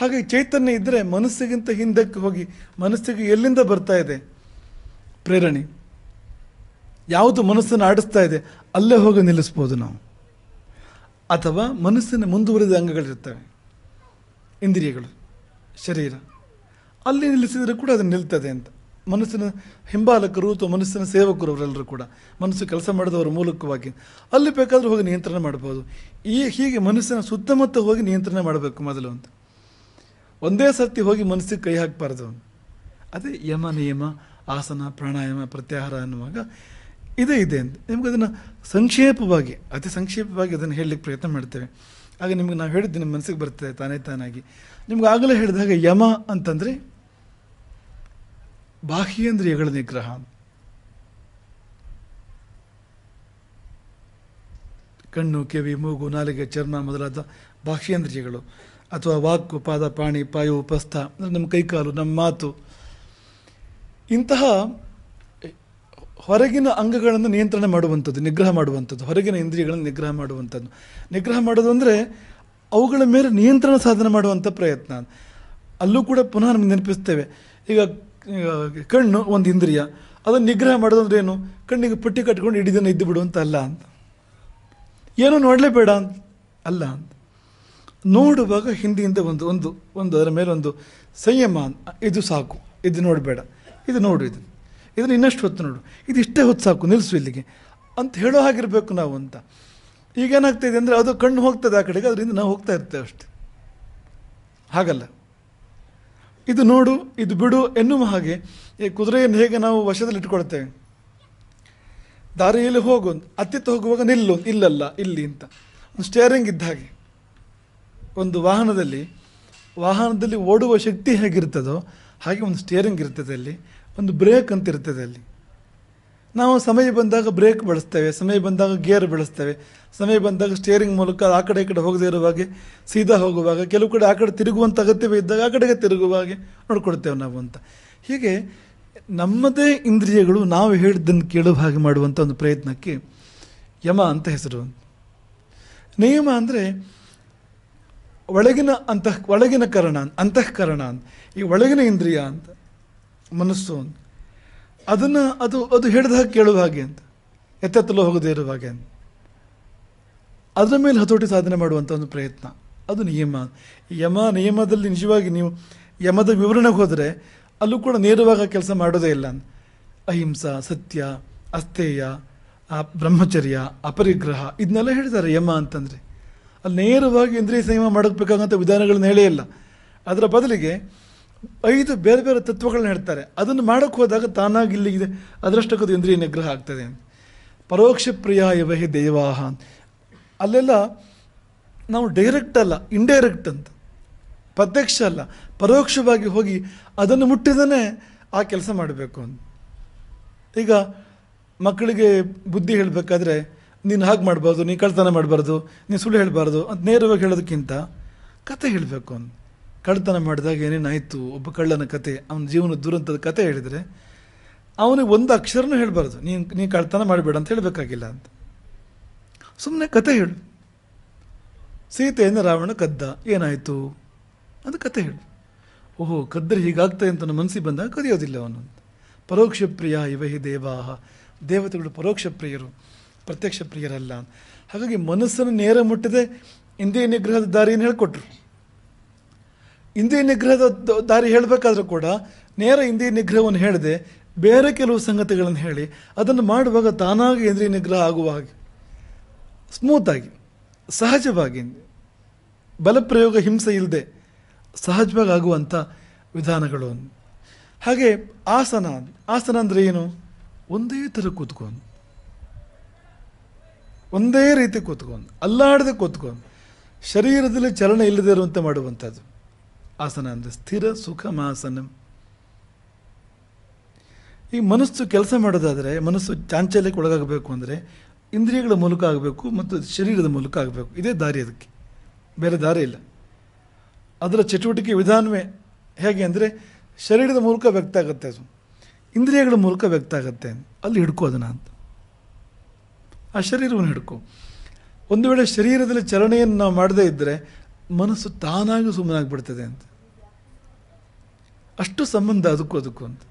[SPEAKER 1] ಹಾಗೆ ಚೈತನ್ಯ ಇದ್ದರೆ ಮನಸ್ಸಿಗಿಂತ ಹಿಂದಕ್ಕೆ ಹೋಗಿ ಮನಸ್ಸಿಗೆ ಎಲ್ಲಿಂದ ಬರ್ತಾ ಇದೆ ಪ್ರೇರಣೆ ಯಾವುದು ಮನಸ್ಸನ್ನು ಆಡಿಸ್ತಾ ಇದೆ ಅಲ್ಲೇ ಹೋಗಿ ನಿಲ್ಲಿಸ್ಬೋದು ನಾವು ಅಥವಾ ಮನಸ್ಸಿನ ಮುಂದುವರಿದ ಅಂಗಗಳಿರ್ತವೆ ಇಂದ್ರಿಯಗಳು ಶರೀರ ಅಲ್ಲಿ ನಿಲ್ಲಿಸಿದರೆ ಕೂಡ ಅದು ನಿಲ್ತದೆ ಅಂತ ಮನಸ್ಸಿನ ಹಿಂಬಾಲಕರು ಅಥವಾ ಮನಸ್ಸಿನ ಸೇವಕರು ಅವರೆಲ್ಲರೂ ಕೂಡ ಮನಸ್ಸು ಕೆಲಸ ಮಾಡಿದವರ ಮೂಲಕವಾಗಿ ಅಲ್ಲಿ ಬೇಕಾದರೂ ಹೋಗಿ ನಿಯಂತ್ರಣ ಮಾಡ್ಬೋದು ಈ ಹೀಗೆ ಮನಸ್ಸಿನ ಸುತ್ತಮುತ್ತ ಹೋಗಿ ನಿಯಂತ್ರಣ ಮಾಡಬೇಕು ಮೊದಲು ಅಂತ ಒಂದೇ ಸರ್ತಿ ಹೋಗಿ ಮನಸ್ಸಿಗೆ ಕೈ ಹಾಕಬಾರ್ದು ಅದೇ ಯಮ ನಿಯಮ ಆಸನ ಪ್ರಾಣಾಯಾಮ ಪ್ರತ್ಯಾಹಾರ ಅನ್ನುವಾಗ ಇದೇ ಇದೆ ಅಂತ ನಿಮ್ಗೆ ಅದನ್ನು ಸಂಕ್ಷೇಪವಾಗಿ ಅತಿ ಸಂಕ್ಷೇಪವಾಗಿ ಅದನ್ನು ಹೇಳಲಿಕ್ಕೆ ಪ್ರಯತ್ನ ಮಾಡ್ತೇವೆ ಆಗ ನಿಮ್ಗೆ ನಾವು ಹೇಳಿದ್ದು ನಿಮ್ಮ ಮನಸ್ಸಿಗೆ ಬರ್ತದೆ ತಾನೇ ತಾನಾಗಿ ನಿಮ್ಗೆ ಆಗಲೇ ಹೇಳಿದಾಗ ಯಮ ಅಂತಂದರೆ ಬಾಹ್ಯೇಂದ್ರಿಯಗಳ ನಿಗ್ರಹ ಕಣ್ಣು ಕಿವಿ ಮೂಗು ನಾಲಿಗೆ ಚರ್ಮ ಮೊದಲಾದ ಬಾಹ್ಯೇಂದ್ರಿಯಗಳು ಅಥವಾ ವಾಕು ಪಾದ ಪ್ರಾಣಿ ಪಾಯ ಉಪಸ್ಥ ಅಂದರೆ ನಮ್ಮ ಕೈಕಾಲು ನಮ್ಮ ಮಾತು ಇಂತಹ ಹೊರಗಿನ ಅಂಗಗಳನ್ನು ನಿಯಂತ್ರಣ ಮಾಡುವಂಥದ್ದು ನಿಗ್ರಹ ಮಾಡುವಂಥದ್ದು ಹೊರಗಿನ ಇಂದ್ರಿಯಗಳನ್ನು ನಿಗ್ರಹ ಮಾಡುವಂಥದ್ದು ನಿಗ್ರಹ ಮಾಡೋದು ಅಂದರೆ ಅವುಗಳ ಮೇಲೆ ನಿಯಂತ್ರಣ ಸಾಧನೆ ಮಾಡುವಂಥ ಪ್ರಯತ್ನ ಅಲ್ಲೂ ಕೂಡ ಪುನಃ ನಮಗೆ ನೆನಪಿಸ್ತೇವೆ ಈಗ ಕಣ್ಣು ಒಂದು ಇಂದ್ರಿಯ ಅದನ್ನು ನಿಗ್ರಹ ಮಾಡೋದು ಅಂದ್ರೆ ಏನು ಕಣ್ಣಿಗೆ ಪುಟ್ಟಿ ಕಟ್ಕೊಂಡು ಹಿಡಿದನ್ನು ಇದ್ದು ಬಿಡು ಅಂತ ಅಲ್ಲ ಅಂತ ಏನೂ ಬೇಡ ಅಂತ ಅಲ್ಲ ಅಂತ ನೋಡುವಾಗ ಹಿಂದಿಯಿಂದ ಒಂದು ಒಂದು ಒಂದು ಅದರ ಮೇಲೆ ಒಂದು ಸಂಯಮ ಇದು ಸಾಕು ಇದು ನೋಡಬೇಡ ಇದು ನೋಡು ಇದನ್ನು ಇದನ್ನು ಇನ್ನಷ್ಟು ಹೊತ್ತು ನೋಡು ಇದು ಇಷ್ಟೇ ಹೊತ್ತು ಸಾಕು ನಿಲ್ಲಿಸು ಇಲ್ಲಿಗೆ ಅಂತ ಹೇಳೋ ಹಾಗಿರಬೇಕು ನಾವು ಅಂತ ಇದೆ ಅಂದರೆ ಅದು ಕಣ್ಣು ಹೋಗ್ತದೆ ಆ ಕಡೆಗೆ ಅದರಿಂದ ನಾವು ಹೋಗ್ತಾ ಇರ್ತೇವೆ ಅಷ್ಟೆ ಹಾಗಲ್ಲ ಇದು ನೋಡು ಇದು ಬಿಡು ಎನ್ನುವ ಹಾಗೆ ಈ ಕುದುರೆಯನ್ನು ಹೇಗೆ ನಾವು ವಶದಲ್ಲಿ ಇಟ್ಕೊಳ್ತೇವೆ ದಾರಿಯಲ್ಲಿ ಹೋಗು ಅತ್ತಿತ್ತ ಹೋಗುವಾಗ ನಿಲ್ಲು ಇಲ್ಲಲ್ಲ ಇಲ್ಲಿ ಅಂತ ಒಂದು ಸ್ಟೇರಿಂಗ್ ಇದ್ದ ಹಾಗೆ ಒಂದು ವಾಹನದಲ್ಲಿ ವಾಹನದಲ್ಲಿ ಓಡುವ ಶಕ್ತಿ ಹೇಗಿರ್ತದೋ ಹಾಗೆ ಒಂದು ಸ್ಟಿಯರಿಂಗ್ ಇರ್ತದೆ ಅಲ್ಲಿ ಒಂದು ಬ್ರೇಕ್ ಅಂತ ಇರ್ತದೆ ಅಲ್ಲಿ ನಾವು ಸಮಯ ಬಂದಾಗ ಬ್ರೇಕ್ ಬಳಸ್ತೇವೆ ಸಮಯ ಬಂದಾಗ ಗೇರ್ ಬಳಸ್ತೇವೆ ಸಮಯ ಬಂದಾಗ ಸ್ಟೇರಿಂಗ್ ಮೂಲಕ ಆ ಕಡೆ ಈ ಕಡೆ ಹೋಗದೇ ಇರುವಾಗೆ ಸೀದಾ ಹೋಗುವಾಗ ಕೆಲವು ಕಡೆ ಆ ಕಡೆ ತಿರುಗುವಂಥ ಅಗತ್ಯವೇ ಇದ್ದಾಗ ಆ ಕಡೆಗೆ ತಿರುಗುವಾಗೆ ನೋಡ್ಕೊಡ್ತೇವೆ ನಾವು ಅಂತ ಹೀಗೆ ನಮ್ಮದೇ ಇಂದ್ರಿಯಗಳು ನಾವು ಹೇಳಿದ್ದನ್ನು ಕೇಳುವ ಹಾಗೆ ಮಾಡುವಂಥ ಒಂದು ಪ್ರಯತ್ನಕ್ಕೆ ಯಮ ಅಂತ ಹೆಸರು ನಿಯಮ ಅಂದರೆ ಒಳಗಿನ ಅಂತಃ ಒಳಗಿನ ಕರಣ ಅಂತಃಕರಣ ಅಂತ ಈ ಒಳಗಿನ ಇಂದ್ರಿಯ ಅಂತ ಮನಸ್ಸು ಅಂತ ಅದನ್ನು ಅದು ಅದು ಹಿಡಿದ ಹಾಗೆ ಕೇಳುವ ಹಾಗೆ ಅಂತ ಎತ್ತೆತ್ತಲು ಹೋಗದೇ ಇರುವ ಹಾಗೆ ಅಂತ ಅದರ ಮೇಲೆ ಹತೋಟಿ ಸಾಧನೆ ಮಾಡುವಂಥ ಒಂದು ಪ್ರಯತ್ನ ಅದು ನಿಯಮ ಯಮ ನಿಯಮದಲ್ಲಿ ನಿಜವಾಗಿ ನೀವು ಯಮದ ವಿವರಣೆಗೆ ಹೋದರೆ ಅಲ್ಲೂ ಕೂಡ ನೇರವಾಗಿ ಕೆಲಸ ಮಾಡೋದೇ ಇಲ್ಲ ಅಹಿಂಸಾ ಸತ್ಯ ಅಸ್ಥೇಯ ಬ್ರಹ್ಮಚರ್ಯ ಅಪರಿಗ್ರಹ ಇದನ್ನೆಲ್ಲ ಹೇಳ್ತಾರೆ ಯಮ ಅಂತಂದರೆ ಅಲ್ಲಿ ನೇರವಾಗಿ ಇಂದ್ರಿಯ ಸಂಯಮ ಮಾಡಬೇಕಾಗಂಥ ವಿಧಾನಗಳನ್ನ ಹೇಳೇ ಇಲ್ಲ ಅದರ ಬದಲಿಗೆ ಐದು ಬೇರೆ ಬೇರೆ ತತ್ವಗಳನ್ನ ಹೇಳ್ತಾರೆ ಅದನ್ನು ಮಾಡೋಕ್ಕೆ ಹೋದಾಗ ತಾನಾಗಿ ಇಲ್ಲಿಗಿದೆ ಅದರಷ್ಟಕ್ಕದು ಇಂದ್ರಿಯ ನಿಗ್ರಹ ಆಗ್ತದೆ ಪರೋಕ್ಷ ಪ್ರಿಯ ಇವಹಿ ದೇವಾಹ ಅಲ್ಲೆಲ್ಲ ನಾವು ಡೈರೆಕ್ಟ್ ಅಲ್ಲ ಇಂಡೈರೆಕ್ಟ್ ಅಂತ ಪ್ರತ್ಯಕ್ಷ ಅಲ್ಲ ಪರೋಕ್ಷವಾಗಿ ಹೋಗಿ ಅದನ್ನು ಮುಟ್ಟಿದನೇ ಆ ಕೆಲಸ ಮಾಡಬೇಕು ಅಂತ ಈಗ ಮಕ್ಕಳಿಗೆ ಬುದ್ಧಿ ಹೇಳಬೇಕಾದ್ರೆ ನೀನು ಹಾಗೆ ಮಾಡಬಾರ್ದು ನೀನು ಕಳ್ತನ ಮಾಡಬಾರ್ದು ನೀನು ಸುಳ್ಳು ಹೇಳಬಾರ್ದು ಅಂತ ನೇರವಾಗಿ ಹೇಳೋದಕ್ಕಿಂತ ಕತೆ ಹೇಳಬೇಕು ಅಂತ ಕಳ್ತನ ಮಾಡಿದಾಗ ಏನೇನಾಯಿತು ಒಬ್ಬ ಕಳ್ಳನ ಕತೆ ಅವನ ಜೀವನ ದುರಂತದ ಕತೆ ಹೇಳಿದರೆ ಅವನಿಗೆ ಒಂದು ಅಕ್ಷರನೂ ಹೇಳಬಾರ್ದು ನೀನು ನೀನು ಕಳ್ತನ ಮಾಡಬೇಡ ಅಂತ ಹೇಳಬೇಕಾಗಿಲ್ಲ ಅಂತ ಸುಮ್ಮನೆ ಕತೆ ಹೇಳು ಸೀತೆಯನ್ನು ರಾವಣ ಕದ್ದ ಏನಾಯಿತು ಅದು ಕತೆ ಹೇಳು ಓಹೋ ಕದ್ದರೆ ಹೀಗಾಗ್ತಾ ಅಂತ ನನ್ನ ಮನಸ್ಸಿಗೆ ಬಂದಾಗ ಕದಿಯೋದಿಲ್ಲ ಅವನು ಪರೋಕ್ಷ ಪ್ರಿಯ ಇವಹಿ ದೇವಾಹ ದೇವತೆಗಳು ಪರೋಕ್ಷ ಪ್ರಿಯರು ಪ್ರತ್ಯಕ್ಷ ಪ್ರಿಯರಲ್ಲ ಹಾಗಾಗಿ ಮನಸ್ಸನ್ನು ನೇರ ಮುಟ್ಟದೆ ಇಂದ್ರಿಯ ನಿಗ್ರಹದ ದಾರಿಯನ್ನು ಹೇಳಿಕೊಟ್ರು ಇಂದ್ರಿಯ ನಿಗ್ರಹದ ದಾರಿ ಹೇಳಬೇಕಾದ್ರೂ ಕೂಡ ನೇರ ಇಂದ್ರಿಯ ನಿಗ್ರಹವನ್ನು ಹೇಳದೆ ಬೇರೆ ಕೆಲವು ಸಂಗತಿಗಳನ್ನು ಹೇಳಿ ಅದನ್ನು ಮಾಡುವಾಗ ತಾನಾಗಿ ಇಂದ್ರಿಯ ನಿಗ್ರಹ ಆಗುವ ಹಾಗೆ ಸ್ಮೂತಾಗಿ ಸಹಜವಾಗಿ ಬಲಪ್ರಯೋಗ ಹಿಂಸೆ ಇಲ್ಲದೆ ಸಹಜವಾಗಿ ಆಗುವಂಥ ವಿಧಾನಗಳು ಹಾಗೆ ಆಸನ ಆಸನ ಅಂದರೆ ಏನು ಒಂದೇ ಥರ ಕೂತ್ಕೊಂಡು ಒಂದೇ ರೀತಿ ಕೂತ್ಕೊಂಡು ಅಲ್ಲಾಡದೆ ಕೂತ್ಕೊಂಡು ಶರೀರದಲ್ಲಿ ಚಲನೆ ಇಲ್ಲದೇ ಇರುವಂತೆ ಮಾಡುವಂಥದ್ದು ಆಸನ ಅಂದರೆ ಸ್ಥಿರ ಸುಖಮಾಸನ ಈ ಮನಸ್ಸು ಕೆಲಸ ಮಾಡೋದಾದರೆ ಮನಸ್ಸು ಚಾಂಚಲ್ಯಕ್ಕೆ ಒಳಗಾಗಬೇಕು ಅಂದರೆ ಇಂದ್ರಿಯಗಳ ಮೂಲಕ ಆಗಬೇಕು ಮತ್ತು ಶರೀರದ ಮೂಲಕ ಆಗಬೇಕು ಇದೇ ದಾರಿ ಅದಕ್ಕೆ ಬೇರೆ ದಾರಿ ಇಲ್ಲ ಅದರ ಚಟುವಟಿಕೆ ವಿಧಾನವೇ ಹೇಗೆ ಅಂದರೆ ಶರೀರದ ಮೂಲಕ ವ್ಯಕ್ತ ಆಗುತ್ತೆ ಅದು ಇಂದ್ರಿಯಗಳ ಮೂಲಕ ವ್ಯಕ್ತ ಆಗುತ್ತೆ ಅಲ್ಲಿ ಅದನ್ನ ಅಂತ ಆ ಶರೀರವನ್ನು ಹಿಡ್ಕೊ ಒಂದು ವೇಳೆ ಶರೀರದಲ್ಲಿ ಚಲನೆಯನ್ನು ನಾವು ಮಾಡದೇ ಇದ್ದರೆ ಮನಸ್ಸು ತಾನಾಗಿ ಸುಮ್ಮನಾಗ್ಬಿಡ್ತದೆ ಅಂತ ಅಷ್ಟು ಸಂಬಂಧ ಅದಕ್ಕೂ ಅದಕ್ಕೂ ಅಂತ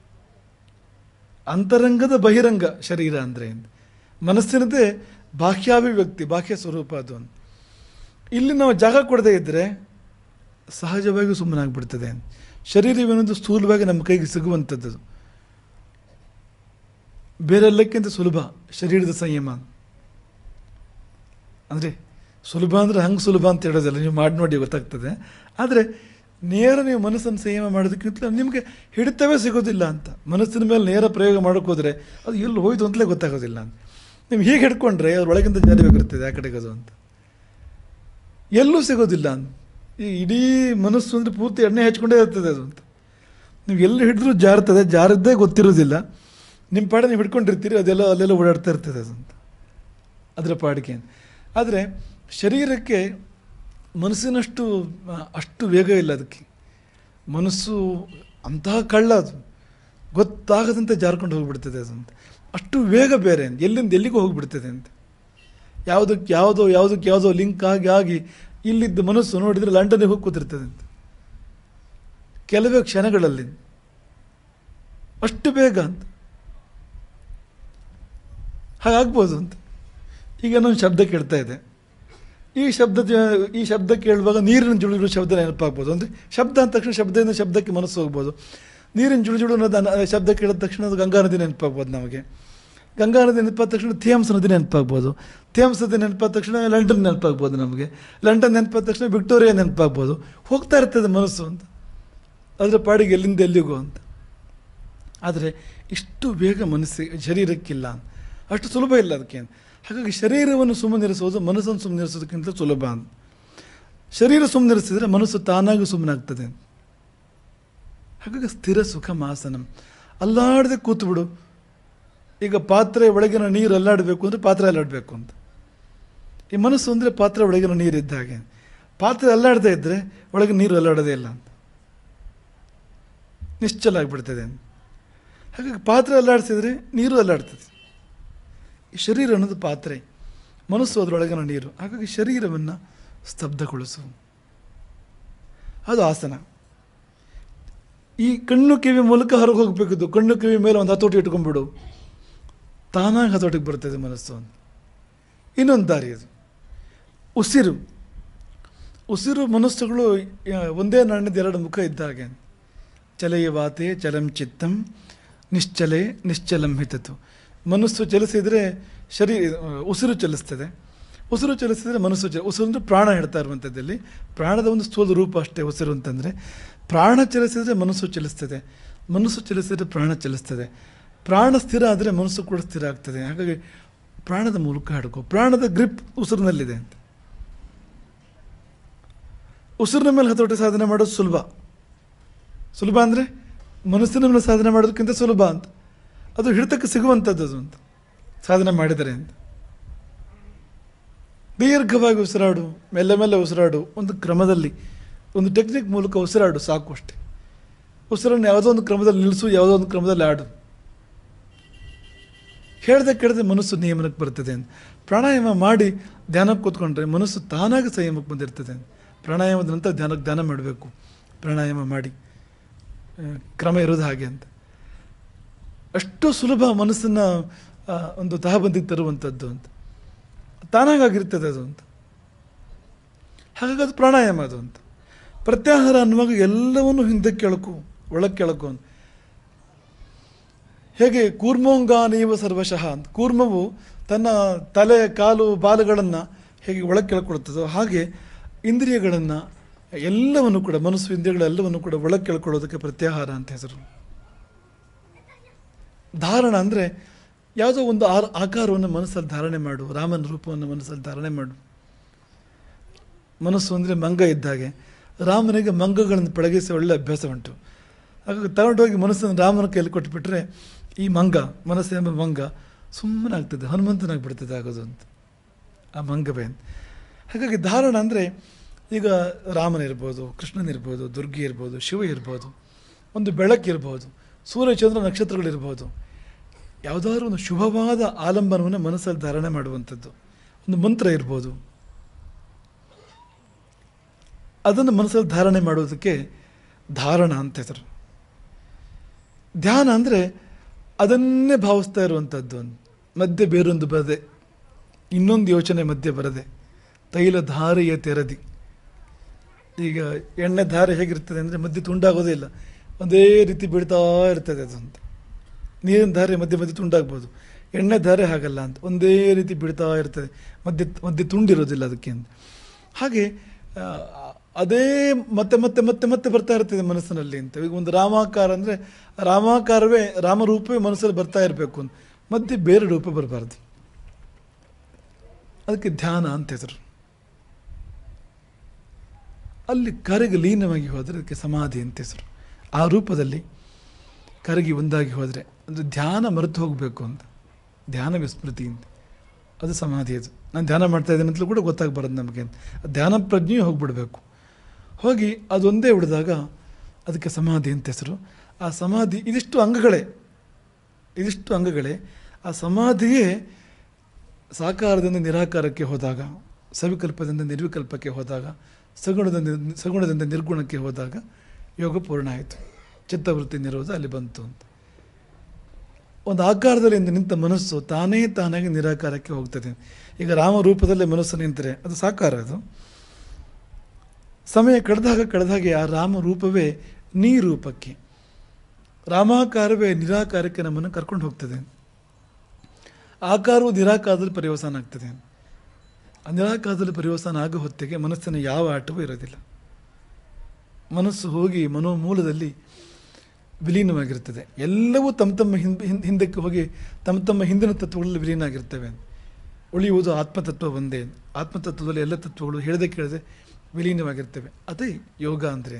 [SPEAKER 1] ಅಂತರಂಗದ ಬಹಿರಂಗ ಶರೀರ ಅಂದರೆ ಅಂತ ಮನಸ್ಸಿನದೇ ಬಾಹ್ಯಾಭಿವ್ಯಕ್ತಿ ಬಾಹ್ಯ ಸ್ವರೂಪ ಅದು ಅಂತ ಇಲ್ಲಿ ನಾವು ಜಾಗ ಕೊಡದೇ ಇದ್ದರೆ ಸಹಜವಾಗಿ ಸುಮ್ಮನಾಗ್ಬಿಡ್ತದೆ ಅಂತ ಶರೀರವೇನದು ಸ್ಥೂಲವಾಗಿ ನಮ್ಮ ಕೈಗೆ ಸಿಗುವಂಥದ್ದು ಬೇರೆಲ್ಲಕ್ಕಿಂತ ಸುಲಭ ಶರೀರದ ಸಂಯಮ ಅಂದರೆ ಸುಲಭ ಅಂದರೆ ಹಂಗೆ ಸುಲಭ ಅಂತ ಹೇಳೋದಿಲ್ಲ ನೀವು ಮಾಡಿ ನೋಡಿ ಗೊತ್ತಾಗ್ತದೆ ಆದರೆ ನೇರ ನೀವು ಮನಸ್ಸನ್ನು ಸಂಯಮ ಮಾಡೋದಕ್ಕಿಂತಲೂ ನಿಮಗೆ ಹಿಡಿತವೇ ಸಿಗೋದಿಲ್ಲ ಅಂತ ಮನಸ್ಸಿನ ಮೇಲೆ ನೇರ ಪ್ರಯೋಗ ಮಾಡೋಕ್ಕೋದ್ರೆ ಅದು ಎಲ್ಲಿ ಹೋಯ್ತು ಅಂತಲೇ ಗೊತ್ತಾಗೋದಿಲ್ಲ ಅಂತ ನೀವು ಹೀಗೆ ಹಿಡ್ಕೊಂಡ್ರೆ ಅವ್ರ ಒಳಗಿಂದ ಜಾರಿ ಬೇಕಿರ್ತದೆ ಆ ಕಡೆಗೆ ಅದು ಅಂತ ಎಲ್ಲೂ ಸಿಗೋದಿಲ್ಲ ಅಂತ ಈ ಇಡೀ ಮನಸ್ಸು ಅಂದರೆ ಪೂರ್ತಿ ಎಣ್ಣೆ ಹಚ್ಕೊಂಡೇ ಇರ್ತದೆ ಅದು ಅಂತ ನೀವು ಎಲ್ಲಿ ಹಿಡಿದ್ರೂ ಜಾರುತ್ತದೆ ಜಾರದ್ದೇ ಗೊತ್ತಿರೋದಿಲ್ಲ ನಿಮ್ಮ ಪಾಡ ನೀವು ಹಿಡ್ಕೊಂಡಿರ್ತೀರಿ ಅದೆಲ್ಲ ಅಲ್ಲೆಲ್ಲ ಓಡಾಡ್ತಾ ಇರ್ತದೆ ಅದು ಅಂತ ಅದರ ಪಾಡಿಕೆ ಆದರೆ ಶರೀರಕ್ಕೆ ಮನಸ್ಸಿನಷ್ಟು ಅಷ್ಟು ವೇಗ ಇಲ್ಲ ಅದಕ್ಕೆ ಮನಸ್ಸು ಅಂತಹ ಕಳ್ಳ ಅದು ಗೊತ್ತಾಗದಂತೆ ಜಾರ್ಕೊಂಡು ಹೋಗಿಬಿಡ್ತದೆ ಅದಂತ ಅಷ್ಟು ವೇಗ ಬೇರೆ ಅಂತ ಎಲ್ಲಿಂದ ಎಲ್ಲಿಗೂ ಹೋಗಿಬಿಡ್ತದೆ ಅಂತ ಯಾವುದಕ್ಕೆ ಯಾವುದೋ ಯಾವುದಕ್ಕೆ ಯಾವುದೋ ಲಿಂಕ್ ಆಗಿ ಆಗಿ ಇಲ್ಲಿದ್ದ ಮನಸ್ಸು ನೋಡಿದರೆ ಲಂಡನ್ಗೆ ಹೋಗಿ ಕೂತಿರ್ತದೆ ಅಂತ ಕೆಲವೇ ಕ್ಷಣಗಳಲ್ಲಿ ಅಷ್ಟು ಬೇಗ ಅಂತ ಹಾಗಾಗ್ಬೋದು ಅಂತ ಒಂದು ಶಬ್ದ ಕೇಳ್ತಾ ಇದೆ ಈ ಶಬ್ದ ಈ ಶಬ್ದ ಕೇಳುವಾಗ ನೀರಿನ ಜುಳುಜುಳು ಶಬ್ದ ನೆನಪಾಗ್ಬೋದು ಅಂದರೆ ಶಬ್ದ ಅಂದ ತಕ್ಷಣ ಶಬ್ದದಿಂದ ಶಬ್ದಕ್ಕೆ ಮನಸ್ಸು ಹೋಗ್ಬೋದು ನೀರಿನ ಜುಳುಜುಳು ಅನ್ನೋದು ಶಬ್ದ ಕೇಳಿದ ತಕ್ಷಣ ಅದು ಗಂಗಾ ನದಿ ನೆನಪಾಗ್ಬೋದು ನಮಗೆ ಗಂಗಾ ನದಿ ನೆನಪಾದ ತಕ್ಷಣ ಥೇಮ್ಸ್ ನದಿ ನೆನಪಾಗ್ಬೋದು ಥೇಮ್ಸ್ ನದಿ ನೆನಪಾದ ತಕ್ಷಣ ಲಂಡನ್ ನೆನಪಾಗ್ಬೋದು ನಮಗೆ ಲಂಡನ್ ನೆನಪಾದ ತಕ್ಷಣ ವಿಕ್ಟೋರಿಯಾ ನೆನಪಾಗ್ಬೋದು ಹೋಗ್ತಾ ಇರ್ತದೆ ಮನಸ್ಸು ಅಂತ ಅದರ ಪಾಡಿಗೆ ಎಲ್ಲಿಂದ ಎಲ್ಲಿಗೋ ಅಂತ ಆದರೆ ಇಷ್ಟು ಬೇಗ ಮನಸ್ಸಿಗೆ ಶರೀರಕ್ಕಿಲ್ಲ ಅಷ್ಟು ಸುಲಭ ಇಲ್ಲ ಅದಕ್ಕೆ ಹಾಗಾಗಿ ಶರೀರವನ್ನು ಸುಮ್ಮನೆರಿಸೋದು ಮನಸ್ಸನ್ನು ಸುಮ್ಮನಿರಿಸೋದಕ್ಕಿಂತ ಸುಲಭ ಅಂತ ಶರೀರ ಸುಮ್ಮನಿರಿಸಿದರೆ ಮನಸ್ಸು ತಾನಾಗಿ ಸುಮ್ಮನಾಗ್ತದೆ ಹಾಗಾಗಿ ಸ್ಥಿರ ಸುಖ ಮಾಸನ ಅಲ್ಲಾಡದೆ ಕೂತ್ಬಿಡು ಈಗ ಪಾತ್ರೆ ಒಳಗಿನ ನೀರು ಅಲ್ಲಾಡಬೇಕು ಅಂದರೆ ಪಾತ್ರೆ ಅಲ್ಲಾಡಬೇಕು ಅಂತ ಈ ಮನಸ್ಸು ಅಂದರೆ ಪಾತ್ರೆ ಒಳಗಿನ ನೀರು ಇದ್ದ ಹಾಗೆ ಪಾತ್ರೆ ಅಲ್ಲಾಡದೇ ಇದ್ದರೆ ಒಳಗೆ ನೀರು ಅಲ್ಲಾಡೋದೇ ಇಲ್ಲ ಅಂತ ನಿಶ್ಚಲ ಆಗಿಬಿಡ್ತದೆ ಹಾಗಾಗಿ ಪಾತ್ರೆ ಅಲ್ಲಾಡಿಸಿದರೆ ನೀರು ಅಲ್ಲಾಡ್ತದೆ ಶರೀರ ಅನ್ನೋದು ಪಾತ್ರೆ ಮನಸ್ಸು ಅದರೊಳಗಿನ ನೀರು ಹಾಗಾಗಿ ಶರೀರವನ್ನು ಸ್ತಬ್ಧಗೊಳಿಸು ಅದು ಆಸನ ಈ ಕಣ್ಣು ಕಿವಿ ಮೂಲಕ ಹೊರಗೆ ಹೋಗಬೇಕಿದ್ದು ಕಣ್ಣು ಕಿವಿ ಮೇಲೆ ಒಂದು ಹತೋಟಿ ಇಟ್ಕೊಂಡ್ಬಿಡು ತಾನಾಗಿ ಹತೋಟಿಗೆ ಬರ್ತದೆ ಮನಸ್ಸು ಅಂತ ಇನ್ನೊಂದು ದಾರಿ ಅದು ಉಸಿರು ಉಸಿರು ಮನಸ್ಸುಗಳು ಒಂದೇ ನಾಣ್ಯದ ಎರಡು ಮುಖ ಇದ್ದ ಹಾಗೆ ಚಲೆಯ ವಾತೆ ಚಲಂ ಚಿತ್ತಂ ನಿಶ್ಚಲೆ ನಿಶ್ಚಲಂ ಹಿತತು ಮನಸ್ಸು ಚಲಿಸಿದರೆ ಶರೀ ಉಸಿರು ಚಲಿಸ್ತದೆ ಉಸಿರು ಚಲಿಸಿದರೆ ಮನಸ್ಸು ಚಲ ಉಸಿರು ಅಂದರೆ ಪ್ರಾಣ ಹೇಳ್ತಾ ಇರುವಂಥದ್ದಲ್ಲಿ ಪ್ರಾಣದ ಒಂದು ಸ್ಥೂಲ ರೂಪ ಅಷ್ಟೇ ಉಸಿರು ಅಂತಂದರೆ ಪ್ರಾಣ ಚಲಿಸಿದರೆ ಮನಸ್ಸು ಚಲಿಸ್ತದೆ ಮನಸ್ಸು ಚಲಿಸಿದರೆ ಪ್ರಾಣ ಚಲಿಸ್ತದೆ ಪ್ರಾಣ ಸ್ಥಿರ ಆದರೆ ಮನಸ್ಸು ಕೂಡ ಸ್ಥಿರ ಆಗ್ತದೆ ಹಾಗಾಗಿ ಪ್ರಾಣದ ಮೂಲಕ ಹಡ್ಕೋ ಪ್ರಾಣದ ಗ್ರಿಪ್ ಉಸಿರಿನಲ್ಲಿದೆ ಅಂತ ಉಸಿರಿನ ಮೇಲೆ ಹತೋಟಿ ಸಾಧನೆ ಮಾಡೋದು ಸುಲಭ ಸುಲಭ ಅಂದರೆ ಮನಸ್ಸಿನ ಮೇಲೆ ಸಾಧನೆ ಮಾಡೋದಕ್ಕಿಂತ ಸುಲಭ ಅಂತ ಅದು ಹಿಡಿತಕ್ಕೆ ಸಿಗುವಂಥದ್ದು ಅದು ಅಂತ ಸಾಧನೆ ಮಾಡಿದರೆ ಅಂತ ದೀರ್ಘವಾಗಿ ಉಸಿರಾಡು ಮೆಲ್ಲ ಮೆಲ್ಲ ಉಸಿರಾಡು ಒಂದು ಕ್ರಮದಲ್ಲಿ ಒಂದು ಟೆಕ್ನಿಕ್ ಮೂಲಕ ಉಸಿರಾಡು ಸಾಕು ಅಷ್ಟೆ ಉಸಿರನ್ನು ಯಾವುದೋ ಒಂದು ಕ್ರಮದಲ್ಲಿ ನಿಲ್ಲಿಸು ಯಾವುದೋ ಒಂದು ಕ್ರಮದಲ್ಲಿ ಆಡು ಹೇಳ್ದೆ ಕೇಳದೆ ಮನಸ್ಸು ನಿಯಮನಕ್ಕೆ ಬರ್ತದೆ ಅಂತ ಪ್ರಾಣಾಯಾಮ ಮಾಡಿ ಧ್ಯಾನಕ್ಕೆ ಕೂತ್ಕೊಂಡ್ರೆ ಮನಸ್ಸು ತಾನಾಗಿ ಸಂಯಮಕ್ಕೆ ಬಂದಿರ್ತದೆ ಅಂತ ಪ್ರಾಣಾಯಾಮದ ನಂತರ ಧ್ಯಾನಕ್ಕೆ ಧ್ಯಾನ ಮಾಡಬೇಕು ಪ್ರಾಣಾಯಾಮ ಮಾಡಿ ಕ್ರಮ ಇರೋದು ಹಾಗೆ ಅಂತ ಅಷ್ಟು ಸುಲಭ ಮನಸ್ಸನ್ನು ಒಂದು ಬಂದಿಗೆ ತರುವಂಥದ್ದು ಅಂತ ತಾನಾಗಿರ್ತದೆ ಅದು ಅಂತ ಹಾಗಾಗಿ ಅದು ಪ್ರಾಣಾಯಾಮ ಅದು ಅಂತ ಪ್ರತ್ಯಾಹಾರ ಅನ್ನುವಾಗ ಎಲ್ಲವನ್ನು ಹಿಂದಕ್ಕೆ ಕೆಳಕು ಒಳಕ್ಕೆ ಕೆಳಕು ಅಂತ ಹೇಗೆ ಕೂರ್ಮೋಂಗಾನೇವ ಸರ್ವಶಃ ಅಂತ ಕೂರ್ಮವು ತನ್ನ ತಲೆ ಕಾಲು ಬಾಲಗಳನ್ನು ಹೇಗೆ ಒಳಕ್ಕೆ ಹಾಗೆ ಇಂದ್ರಿಯಗಳನ್ನು ಎಲ್ಲವನ್ನು ಕೂಡ ಮನಸ್ಸು ಇಂದ್ರಿಯಗಳೆಲ್ಲವನ್ನು ಕೂಡ ಒಳಕ್ಕೆ ಕೇಳ್ಕೊಳ್ಳೋದಕ್ಕೆ ಪ್ರತ್ಯಾಹಾರ ಅಂತ ಹೆಸರು ಧಾರಣ ಅಂದರೆ ಯಾವುದೋ ಒಂದು ಆರ್ ಆಕಾರವನ್ನು ಮನಸ್ಸಲ್ಲಿ ಧಾರಣೆ ಮಾಡು ರಾಮನ ರೂಪವನ್ನು ಮನಸ್ಸಲ್ಲಿ ಧಾರಣೆ ಮಾಡು ಮನಸ್ಸು ಅಂದರೆ ಮಂಗ ಇದ್ದಾಗೆ ರಾಮನಿಗೆ ಮಂಗಗಳನ್ನು ಪಳಗಿಸಿ ಒಳ್ಳೆ ಅಭ್ಯಾಸ ಉಂಟು ಹಾಗಾಗಿ ತಗೊಂಡೋಗಿ ಮನಸ್ಸನ್ನು ರಾಮನ ಕೈಯಲ್ಲಿ ಕೊಟ್ಟುಬಿಟ್ರೆ ಈ ಮಂಗ ಎಂಬ ಮಂಗ ಸುಮ್ಮನೆ ಆಗ್ತದೆ ಹನುಮಂತನಾಗಿ ಬಿಡ್ತದೆ ಆಗೋದು ಅಂತ ಆ ಮಂಗವೇ ಅಂತ ಹಾಗಾಗಿ ಧಾರಣ ಅಂದರೆ ಈಗ ರಾಮನಿರ್ಬೋದು ಕೃಷ್ಣನಿರ್ಬೋದು ದುರ್ಗಿ ಇರ್ಬೋದು ಶಿವ ಇರ್ಬೋದು ಒಂದು ಬೆಳಕಿರ್ಬೋದು ಸೂರ್ಯಚಂದ್ರ ನಕ್ಷತ್ರಗಳಿರ್ಬೋದು ಯಾವುದಾದ್ರೂ ಒಂದು ಶುಭವಾದ ಆಲಂಬನವನ್ನು ಮನಸ್ಸಲ್ಲಿ ಧಾರಣೆ ಮಾಡುವಂಥದ್ದು ಒಂದು ಮಂತ್ರ ಇರ್ಬೋದು ಅದನ್ನು ಮನಸ್ಸಲ್ಲಿ ಧಾರಣೆ ಮಾಡೋದಕ್ಕೆ ಧಾರಣ ಅಂತ ಹೆಸರು ಧ್ಯಾನ ಅಂದರೆ ಅದನ್ನೇ ಭಾವಿಸ್ತಾ ಇರುವಂಥದ್ದು ಮಧ್ಯೆ ಬೇರೊಂದು ಬರದೆ ಇನ್ನೊಂದು ಯೋಚನೆ ಮಧ್ಯೆ ಬರದೆ ತೈಲ ಧಾರೆಯ ತೆರದಿ ಈಗ ಎಣ್ಣೆ ಧಾರೆ ಹೇಗಿರ್ತದೆ ಅಂದರೆ ಮಧ್ಯೆ ತುಂಡಾಗೋದೇ ಇಲ್ಲ ಒಂದೇ ರೀತಿ ಬೀಳ್ತಾ ಇರ್ತದೆ ಅದಂತ ನೀರಿನ ಧಾರೆ ಮಧ್ಯೆ ಮಧ್ಯೆ ತುಂಡಾಗ್ಬೋದು ಎಣ್ಣೆ ಧಾರೆ ಹಾಗಲ್ಲ ಅಂತ ಒಂದೇ ರೀತಿ ಬೀಳ್ತಾ ಇರ್ತದೆ ಮಧ್ಯ ಮಧ್ಯೆ ತುಂಡಿರೋದಿಲ್ಲ ಅದಕ್ಕೆ ಅಂತ ಹಾಗೆ ಅದೇ ಮತ್ತೆ ಮತ್ತೆ ಮತ್ತೆ ಮತ್ತೆ ಬರ್ತಾ ಇರ್ತದೆ ಮನಸ್ಸಿನಲ್ಲಿ ಅಂತ ಈಗ ಒಂದು ರಾಮಾಕಾರ ಅಂದರೆ ರಾಮಾಕಾರವೇ ರಾಮರೂಪವೇ ಮನಸ್ಸಲ್ಲಿ ಬರ್ತಾ ಇರಬೇಕು ಅಂತ ಮಧ್ಯೆ ಬೇರೆ ರೂಪ ಬರಬಾರ್ದು ಅದಕ್ಕೆ ಧ್ಯಾನ ಅಂತ ಹೆಸರು ಅಲ್ಲಿ ಕರೆಗೆ ಲೀನವಾಗಿ ಹೋದರೆ ಅದಕ್ಕೆ ಸಮಾಧಿ ಅಂತ ಹೆಸರು ಆ ರೂಪದಲ್ಲಿ ಕರಗಿ ಒಂದಾಗಿ ಹೋದರೆ ಅಂದರೆ ಧ್ಯಾನ ಮರೆತು ಹೋಗಬೇಕು ಅಂತ ಧ್ಯಾನ ವಿಸ್ಮೃತಿಯಿಂದ ಅದು ಸಮಾಧಿ ಅದು ನಾನು ಧ್ಯಾನ ಮಾಡ್ತಾ ಇದ್ದೀನಿ ಅಂತಲೂ ಕೂಡ ಗೊತ್ತಾಗಬಾರದು ನಮಗೆ ಅಂತ ಧ್ಯಾನ ಪ್ರಜ್ಞೆಯೂ ಹೋಗಿಬಿಡಬೇಕು ಹೋಗಿ ಅದೊಂದೇ ಉಳಿದಾಗ ಅದಕ್ಕೆ ಸಮಾಧಿ ಅಂತ ಹೆಸರು ಆ ಸಮಾಧಿ ಇದಿಷ್ಟು ಅಂಗಗಳೇ ಇದಿಷ್ಟು ಅಂಗಗಳೇ ಆ ಸಮಾಧಿಯೇ ಸಾಕಾರದಿಂದ ನಿರಾಕಾರಕ್ಕೆ ಹೋದಾಗ ಸವಿಕಲ್ಪದಿಂದ ನಿರ್ವಿಕಲ್ಪಕ್ಕೆ ಹೋದಾಗ ಸಗುಣದಿಂದ ಸಗುಣದಿಂದ ನಿರ್ಗುಣಕ್ಕೆ ಹೋದಾಗ ಯೋಗ ಪೂರ್ಣ ಆಯಿತು ಚಿತ್ತವೃತ್ತಿ ನಿರೋಧ ಅಲ್ಲಿ ಬಂತು ಅಂತ ಒಂದು ಆಕಾರದಲ್ಲಿ ನಿಂತ ಮನಸ್ಸು ತಾನೇ ತಾನಾಗಿ ನಿರಾಕಾರಕ್ಕೆ ಹೋಗ್ತದೆ ಈಗ ರಾಮ ರೂಪದಲ್ಲಿ ಮನಸ್ಸು ನಿಂತರೆ ಅದು ಸಾಕಾರ ಅದು ಸಮಯ ಕಳೆದಾಗ ಕಳೆದಾಗೆ ಆ ರಾಮ ರೂಪವೇ ರೂಪಕ್ಕೆ ರಾಮಾಕಾರವೇ ನಿರಾಕಾರಕ್ಕೆ ನಮ್ಮನ್ನು ಕರ್ಕೊಂಡು ಹೋಗ್ತದೆ ಆಕಾರವು ನಿರಾಕಾರದಲ್ಲಿ ಪರಿವಸಾನ ಆಗ್ತದೆ ನಿರಾಕಾರದಲ್ಲಿ ಪರಿವಸನ ಆಗೋ ಹೊತ್ತಿಗೆ ಮನಸ್ಸಿನ ಯಾವ ಆಟವೂ ಇರೋದಿಲ್ಲ ಮನಸ್ಸು ಹೋಗಿ ಮನೋಮೂಲದಲ್ಲಿ ವಿಲೀನವಾಗಿರ್ತದೆ ಎಲ್ಲವೂ ತಮ್ಮ ತಮ್ಮ ಹಿಂದ್ ಹಿಂದಕ್ಕೆ ಹೋಗಿ ತಮ್ಮ ತಮ್ಮ ಹಿಂದಿನ ತತ್ವಗಳಲ್ಲಿ ವಿಲೀನ ಆಗಿರ್ತವೆ ಉಳಿಯುವುದು ಆತ್ಮತತ್ವ ಒಂದೇ ಆತ್ಮತತ್ವದಲ್ಲಿ ಎಲ್ಲ ತತ್ವಗಳು ಹೇಳದೆ ಕೇಳದೆ ವಿಲೀನವಾಗಿರ್ತವೆ ಅದೇ ಯೋಗ ಅಂದರೆ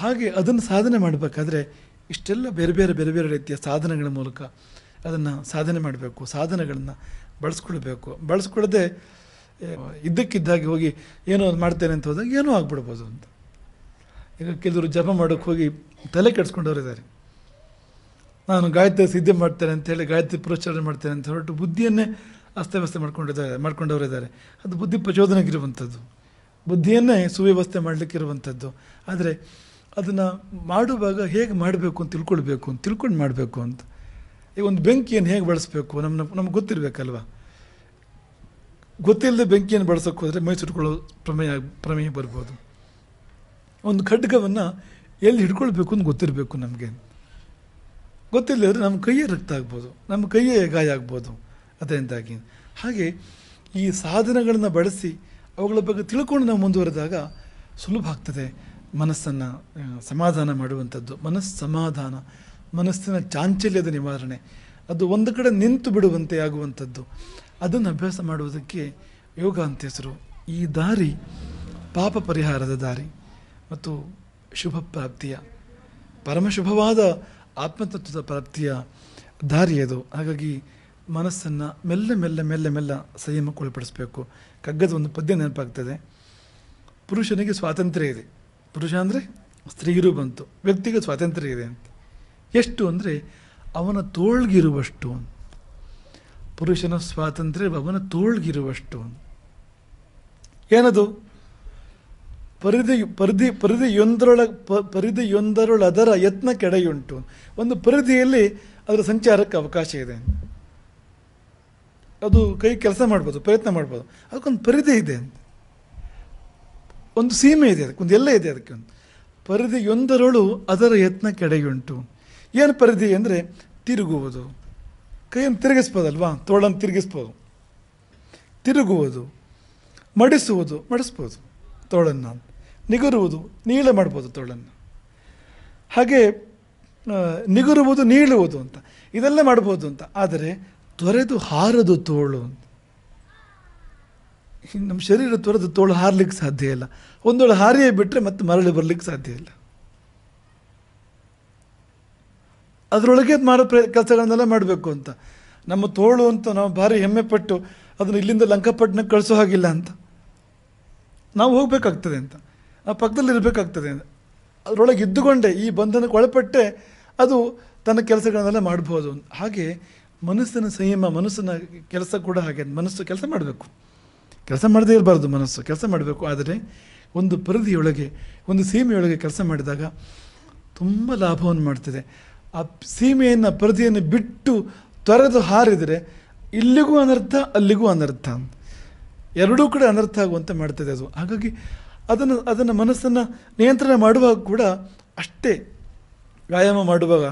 [SPEAKER 1] ಹಾಗೆ ಅದನ್ನು ಸಾಧನೆ ಮಾಡಬೇಕಾದ್ರೆ ಇಷ್ಟೆಲ್ಲ ಬೇರೆ ಬೇರೆ ಬೇರೆ ಬೇರೆ ರೀತಿಯ ಸಾಧನಗಳ ಮೂಲಕ ಅದನ್ನು ಸಾಧನೆ ಮಾಡಬೇಕು ಸಾಧನಗಳನ್ನು ಬಳಸ್ಕೊಳ್ಬೇಕು ಬಳಸ್ಕೊಳ್ಳದೆ ಇದ್ದಕ್ಕಿದ್ದಾಗಿ ಹೋಗಿ ಏನೋ ಮಾಡ್ತೇನೆ ಅಂತ ಹೋದಾಗ ಏನೋ ಆಗ್ಬಿಡ್ಬೋದು ಅಂತ ಈಗ ಕೆಲವರು ಜಪ ಮಾಡೋಕೆ ಹೋಗಿ ತಲೆ ಇದ್ದಾರೆ ನಾನು ಗಾಯತ್ರಿ ಸಿದ್ಧ ಮಾಡ್ತೇನೆ ಅಂತೇಳಿ ಗಾಯತ್ರಿ ಪುರಸ್ಕಾರ ಮಾಡ್ತೇನೆ ಅಂತ ಹೊರಟು ಬುದ್ಧಿಯನ್ನೇ ಅಸ್ತವ್ಯಸ್ಥ ಮಾಡ್ಕೊಂಡಿದ್ದಾರೆ ಮಾಡ್ಕೊಂಡವರಿದ್ದಾರೆ ಅದು ಬುದ್ಧಿ ಪ್ರಚೋದನೆಗಿರುವಂಥದ್ದು ಬುದ್ಧಿಯನ್ನೇ ಸುವ್ಯವಸ್ಥೆ ಮಾಡಲಿಕ್ಕಿರುವಂಥದ್ದು ಆದರೆ ಅದನ್ನು ಮಾಡುವಾಗ ಹೇಗೆ ಮಾಡಬೇಕು ಅಂತ ತಿಳ್ಕೊಳ್ಬೇಕು ಅಂತ ತಿಳ್ಕೊಂಡು ಮಾಡಬೇಕು ಅಂತ ಈಗ ಒಂದು ಬೆಂಕಿಯನ್ನು ಹೇಗೆ ಬಳಸಬೇಕು ನಮ್ಮ ನಮ್ಗೆ ಗೊತ್ತಿರಬೇಕಲ್ವ ಗೊತ್ತಿಲ್ಲದೆ ಬೆಂಕಿಯನ್ನು ಬಳಸೋಕ್ಕೆ ಹೋದರೆ ಮೈಸೂರುಗಳು ಪ್ರಮೇಯ ಪ್ರಮೇಯ ಬರ್ಬೋದು ಒಂದು ಖಡ್ಗವನ್ನು ಎಲ್ಲಿ ಹಿಡ್ಕೊಳ್ಬೇಕು ಅಂತ ಗೊತ್ತಿರಬೇಕು ನಮಗೆ ಗೊತ್ತಿಲ್ಲದ್ರೆ ನಮ್ಮ ಕೈಯೇ ರಕ್ತ ಆಗ್ಬೋದು ನಮ್ಮ ಕೈಯೇ ಗಾಯ ಆಗ್ಬೋದು ಅದರಿಂದಾಗಿ ಹಾಗೆ ಈ ಸಾಧನಗಳನ್ನು ಬಳಸಿ ಅವುಗಳ ಬಗ್ಗೆ ತಿಳ್ಕೊಂಡು ನಾವು ಮುಂದುವರೆದಾಗ ಸುಲಭ ಆಗ್ತದೆ ಮನಸ್ಸನ್ನು ಸಮಾಧಾನ ಮಾಡುವಂಥದ್ದು ಮನಸ್ಸು ಸಮಾಧಾನ ಮನಸ್ಸಿನ ಚಾಂಚಲ್ಯದ ನಿವಾರಣೆ ಅದು ಒಂದು ಕಡೆ ನಿಂತು ಬಿಡುವಂತೆ ಆಗುವಂಥದ್ದು ಅದನ್ನು ಅಭ್ಯಾಸ ಮಾಡುವುದಕ್ಕೆ ಯೋಗ ಅಂತ ಹೆಸರು ಈ ದಾರಿ ಪಾಪ ಪರಿಹಾರದ ದಾರಿ ಮತ್ತು ಶುಭ ಪ್ರಾಪ್ತಿಯ ಪರಮಶುಭವಾದ ಆತ್ಮತತ್ವದ ಪ್ರಾಪ್ತಿಯ ದಾರಿಯದು ಹಾಗಾಗಿ ಮನಸ್ಸನ್ನು ಮೆಲ್ಲ ಮೆಲ್ಲ ಮೆಲ್ಲ ಮೆಲ್ಲ ಸಂಯಮಕ್ಕೊಳಪಡಿಸಬೇಕು ಕಗ್ಗದ ಒಂದು ಪದ್ಯ ನೆನಪಾಗ್ತದೆ ಪುರುಷನಿಗೆ ಸ್ವಾತಂತ್ರ್ಯ ಇದೆ ಪುರುಷ ಅಂದರೆ ಸ್ತ್ರೀಯರು ಬಂತು ವ್ಯಕ್ತಿಗೆ ಸ್ವಾತಂತ್ರ್ಯ ಇದೆ ಅಂತ ಎಷ್ಟು ಅಂದರೆ ಅವನ ತೋಳ್ಗಿರುವಷ್ಟು ಪುರುಷನ ಸ್ವಾತಂತ್ರ್ಯ ಅವನ ತೋಳ್ಗಿರುವಷ್ಟು ಏನದು ಪರಿಧಿ ಪರಿಧಿ ಪರಿಧಿಯೊಂದರೊಳ ಪರಿಧಿಯೊಂದರೊಳ ಅದರ ಯತ್ನ ಕೆಡೆಯುಂಟು ಒಂದು ಪರಿಧಿಯಲ್ಲಿ ಅದರ ಸಂಚಾರಕ್ಕೆ ಅವಕಾಶ ಇದೆ ಅದು ಕೈ ಕೆಲಸ ಮಾಡ್ಬೋದು ಪ್ರಯತ್ನ ಮಾಡ್ಬೋದು ಅದಕ್ಕೊಂದು ಪರಿಧಿ ಇದೆ ಒಂದು ಸೀಮೆ ಇದೆ ಅದಕ್ಕೆ ಒಂದು ಎಲ್ಲ ಇದೆ ಅದಕ್ಕೆ ಒಂದು ಪರಿಧಿಯೊಂದರೊಳು ಅದರ ಯತ್ನ ಕೆಡೆಯುಂಟು ಏನು ಪರಿಧಿ ಅಂದರೆ ತಿರುಗುವುದು ಕೈಯನ್ನು ತಿರುಗಿಸ್ಬೋದಲ್ವಾ ತೋಳನ್ನು ತಿರುಗಿಸ್ಬೋದು ತಿರುಗುವುದು ಮಡಿಸುವುದು ಮಡಿಸ್ಬೋದು ತೋಳನ್ನು ನಿಗುರುವುದು ನೀಳ ಮಾಡ್ಬೋದು ತೋಳನ್ನು ಹಾಗೆ ನಿಗುರುವುದು ನೀಳುವುದು ಅಂತ ಇದೆಲ್ಲ ಮಾಡ್ಬೋದು ಅಂತ ಆದರೆ ತೊರೆದು ಹಾರದು ತೋಳು ಅಂತ ನಮ್ಮ ಶರೀರ ತೊರೆದು ತೋಳು ಹಾರಲಿಕ್ಕೆ ಸಾಧ್ಯ ಇಲ್ಲ ಒಂದೊಳು ಹಾರಿಯೇ ಬಿಟ್ಟರೆ ಮತ್ತೆ ಮರಳಿ ಬರಲಿಕ್ಕೆ ಸಾಧ್ಯ ಇಲ್ಲ ಅದರೊಳಗೆ ಮಾಡೋ ಪ್ರ ಕೆಲಸಗಳನ್ನೆಲ್ಲ ಮಾಡಬೇಕು ಅಂತ ನಮ್ಮ ತೋಳು ಅಂತ ನಾವು ಭಾರಿ ಹೆಮ್ಮೆಪಟ್ಟು ಅದನ್ನು ಇಲ್ಲಿಂದ ಲಂಕಪಟ್ಟನ ಕಳಿಸೋ ಹಾಗಿಲ್ಲ ಅಂತ ನಾವು ಹೋಗಬೇಕಾಗ್ತದೆ ಅಂತ ಆ ಪಕ್ಕದಲ್ಲಿ ಇರಬೇಕಾಗ್ತದೆ ಅದರೊಳಗೆ ಇದ್ದುಕೊಂಡೆ ಈ ಬಂಧನಕ್ಕೆ ಒಳಪಟ್ಟೆ ಅದು ತನ್ನ ಕೆಲಸಗಳನ್ನೆಲ್ಲ ಮಾಡ್ಬೋದು ಹಾಗೆ ಮನಸ್ಸಿನ ಸಂಯಮ ಮನಸ್ಸಿನ ಕೆಲಸ ಕೂಡ ಹಾಗೆ ಮನಸ್ಸು ಕೆಲಸ ಮಾಡಬೇಕು ಕೆಲಸ ಮಾಡದೇ ಇರಬಾರ್ದು ಮನಸ್ಸು ಕೆಲಸ ಮಾಡಬೇಕು ಆದರೆ ಒಂದು ಪರಿಧಿಯೊಳಗೆ ಒಂದು ಸೀಮೆಯೊಳಗೆ ಕೆಲಸ ಮಾಡಿದಾಗ ತುಂಬ ಲಾಭವನ್ನು ಮಾಡ್ತದೆ ಆ ಸೀಮೆಯನ್ನು ಪರಿಧಿಯನ್ನು ಬಿಟ್ಟು ತೊರೆದು ಹಾರಿದರೆ ಇಲ್ಲಿಗೂ ಅನರ್ಥ ಅಲ್ಲಿಗೂ ಅನರ್ಥ ಎರಡೂ ಕಡೆ ಅನರ್ಥ ಆಗುವಂತೆ ಮಾಡ್ತದೆ ಅದು ಹಾಗಾಗಿ ಅದನ್ನು ಅದನ್ನು ಮನಸ್ಸನ್ನು ನಿಯಂತ್ರಣ ಮಾಡುವಾಗ ಕೂಡ ಅಷ್ಟೇ ವ್ಯಾಯಾಮ ಮಾಡುವಾಗ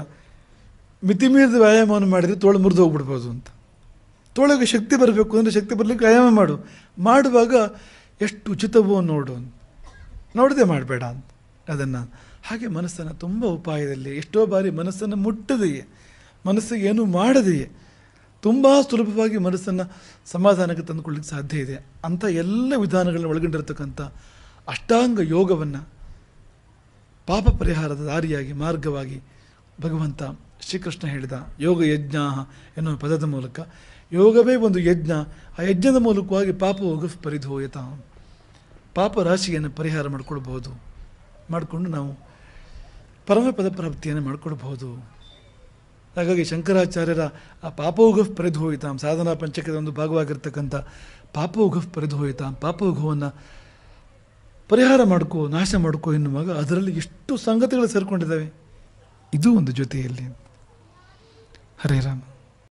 [SPEAKER 1] ಮಿತಿಮೀರಿದ ವ್ಯಾಯಾಮವನ್ನು ಮಾಡಿದರೆ ತೋಳು ಮುರಿದು ಹೋಗ್ಬಿಡ್ಬೋದು ಅಂತ ತೋಳಿಗೆ ಶಕ್ತಿ ಬರಬೇಕು ಅಂದರೆ ಶಕ್ತಿ ಬರಲಿಕ್ಕೆ ವ್ಯಾಯಾಮ ಮಾಡು ಮಾಡುವಾಗ ಎಷ್ಟು ಉಚಿತವೋ ನೋಡು ಅಂತ ನೋಡದೆ ಮಾಡಬೇಡ ಅಂತ ಅದನ್ನು ಹಾಗೆ ಮನಸ್ಸನ್ನು ತುಂಬ ಉಪಾಯದಲ್ಲಿ ಎಷ್ಟೋ ಬಾರಿ ಮನಸ್ಸನ್ನು ಮುಟ್ಟದೆಯೇ ಮನಸ್ಸಿಗೆ ಏನು ಮಾಡದೆಯೇ ತುಂಬ ಸುಲಭವಾಗಿ ಮನಸ್ಸನ್ನು ಸಮಾಧಾನಕ್ಕೆ ತಂದುಕೊಳ್ಳಿಕ್ಕೆ ಸಾಧ್ಯ ಇದೆ ಅಂಥ ಎಲ್ಲ ವಿಧಾನಗಳನ್ನ ಒಳಗೊಂಡಿರತಕ್ಕಂಥ ಅಷ್ಟಾಂಗ ಯೋಗವನ್ನು ಪಾಪ ಪರಿಹಾರದ ದಾರಿಯಾಗಿ ಮಾರ್ಗವಾಗಿ ಭಗವಂತ ಶ್ರೀಕೃಷ್ಣ ಹೇಳಿದ ಯೋಗ ಯಜ್ಞ ಎನ್ನುವ ಪದದ ಮೂಲಕ ಯೋಗವೇ ಒಂದು ಯಜ್ಞ ಆ ಯಜ್ಞದ ಮೂಲಕವಾಗಿ ಪಾಪ ಹೋಗ ಪರಿಧೋಯತ ಪಾಪ ರಾಶಿಯನ್ನು ಪರಿಹಾರ ಮಾಡಿಕೊಳ್ಬಹುದು ಮಾಡಿಕೊಂಡು ನಾವು ಪರಮಪದ ಪ್ರಾಪ್ತಿಯನ್ನು ಮಾಡಿಕೊಡ್ಬೋದು ಹಾಗಾಗಿ ಶಂಕರಾಚಾರ್ಯರ ಆ ಪರಿದು ಹೋಯಿತಾಂ ಸಾಧನಾ ಪಂಚಕದ ಒಂದು ಭಾಗವಾಗಿರ್ತಕ್ಕಂಥ ಪರಿದು ಹೋಯಿತಾಂ ಪಾಪೋಗವನ್ನು ಪರಿಹಾರ ಮಾಡ್ಕೋ ನಾಶ ಮಾಡ್ಕೋ ಎನ್ನುವಾಗ ಅದರಲ್ಲಿ ಎಷ್ಟು ಸಂಗತಿಗಳು ಸೇರಿಕೊಂಡಿದ್ದಾವೆ ಇದು ಒಂದು ಜೊತೆಯಲ್ಲಿ ಹರೇ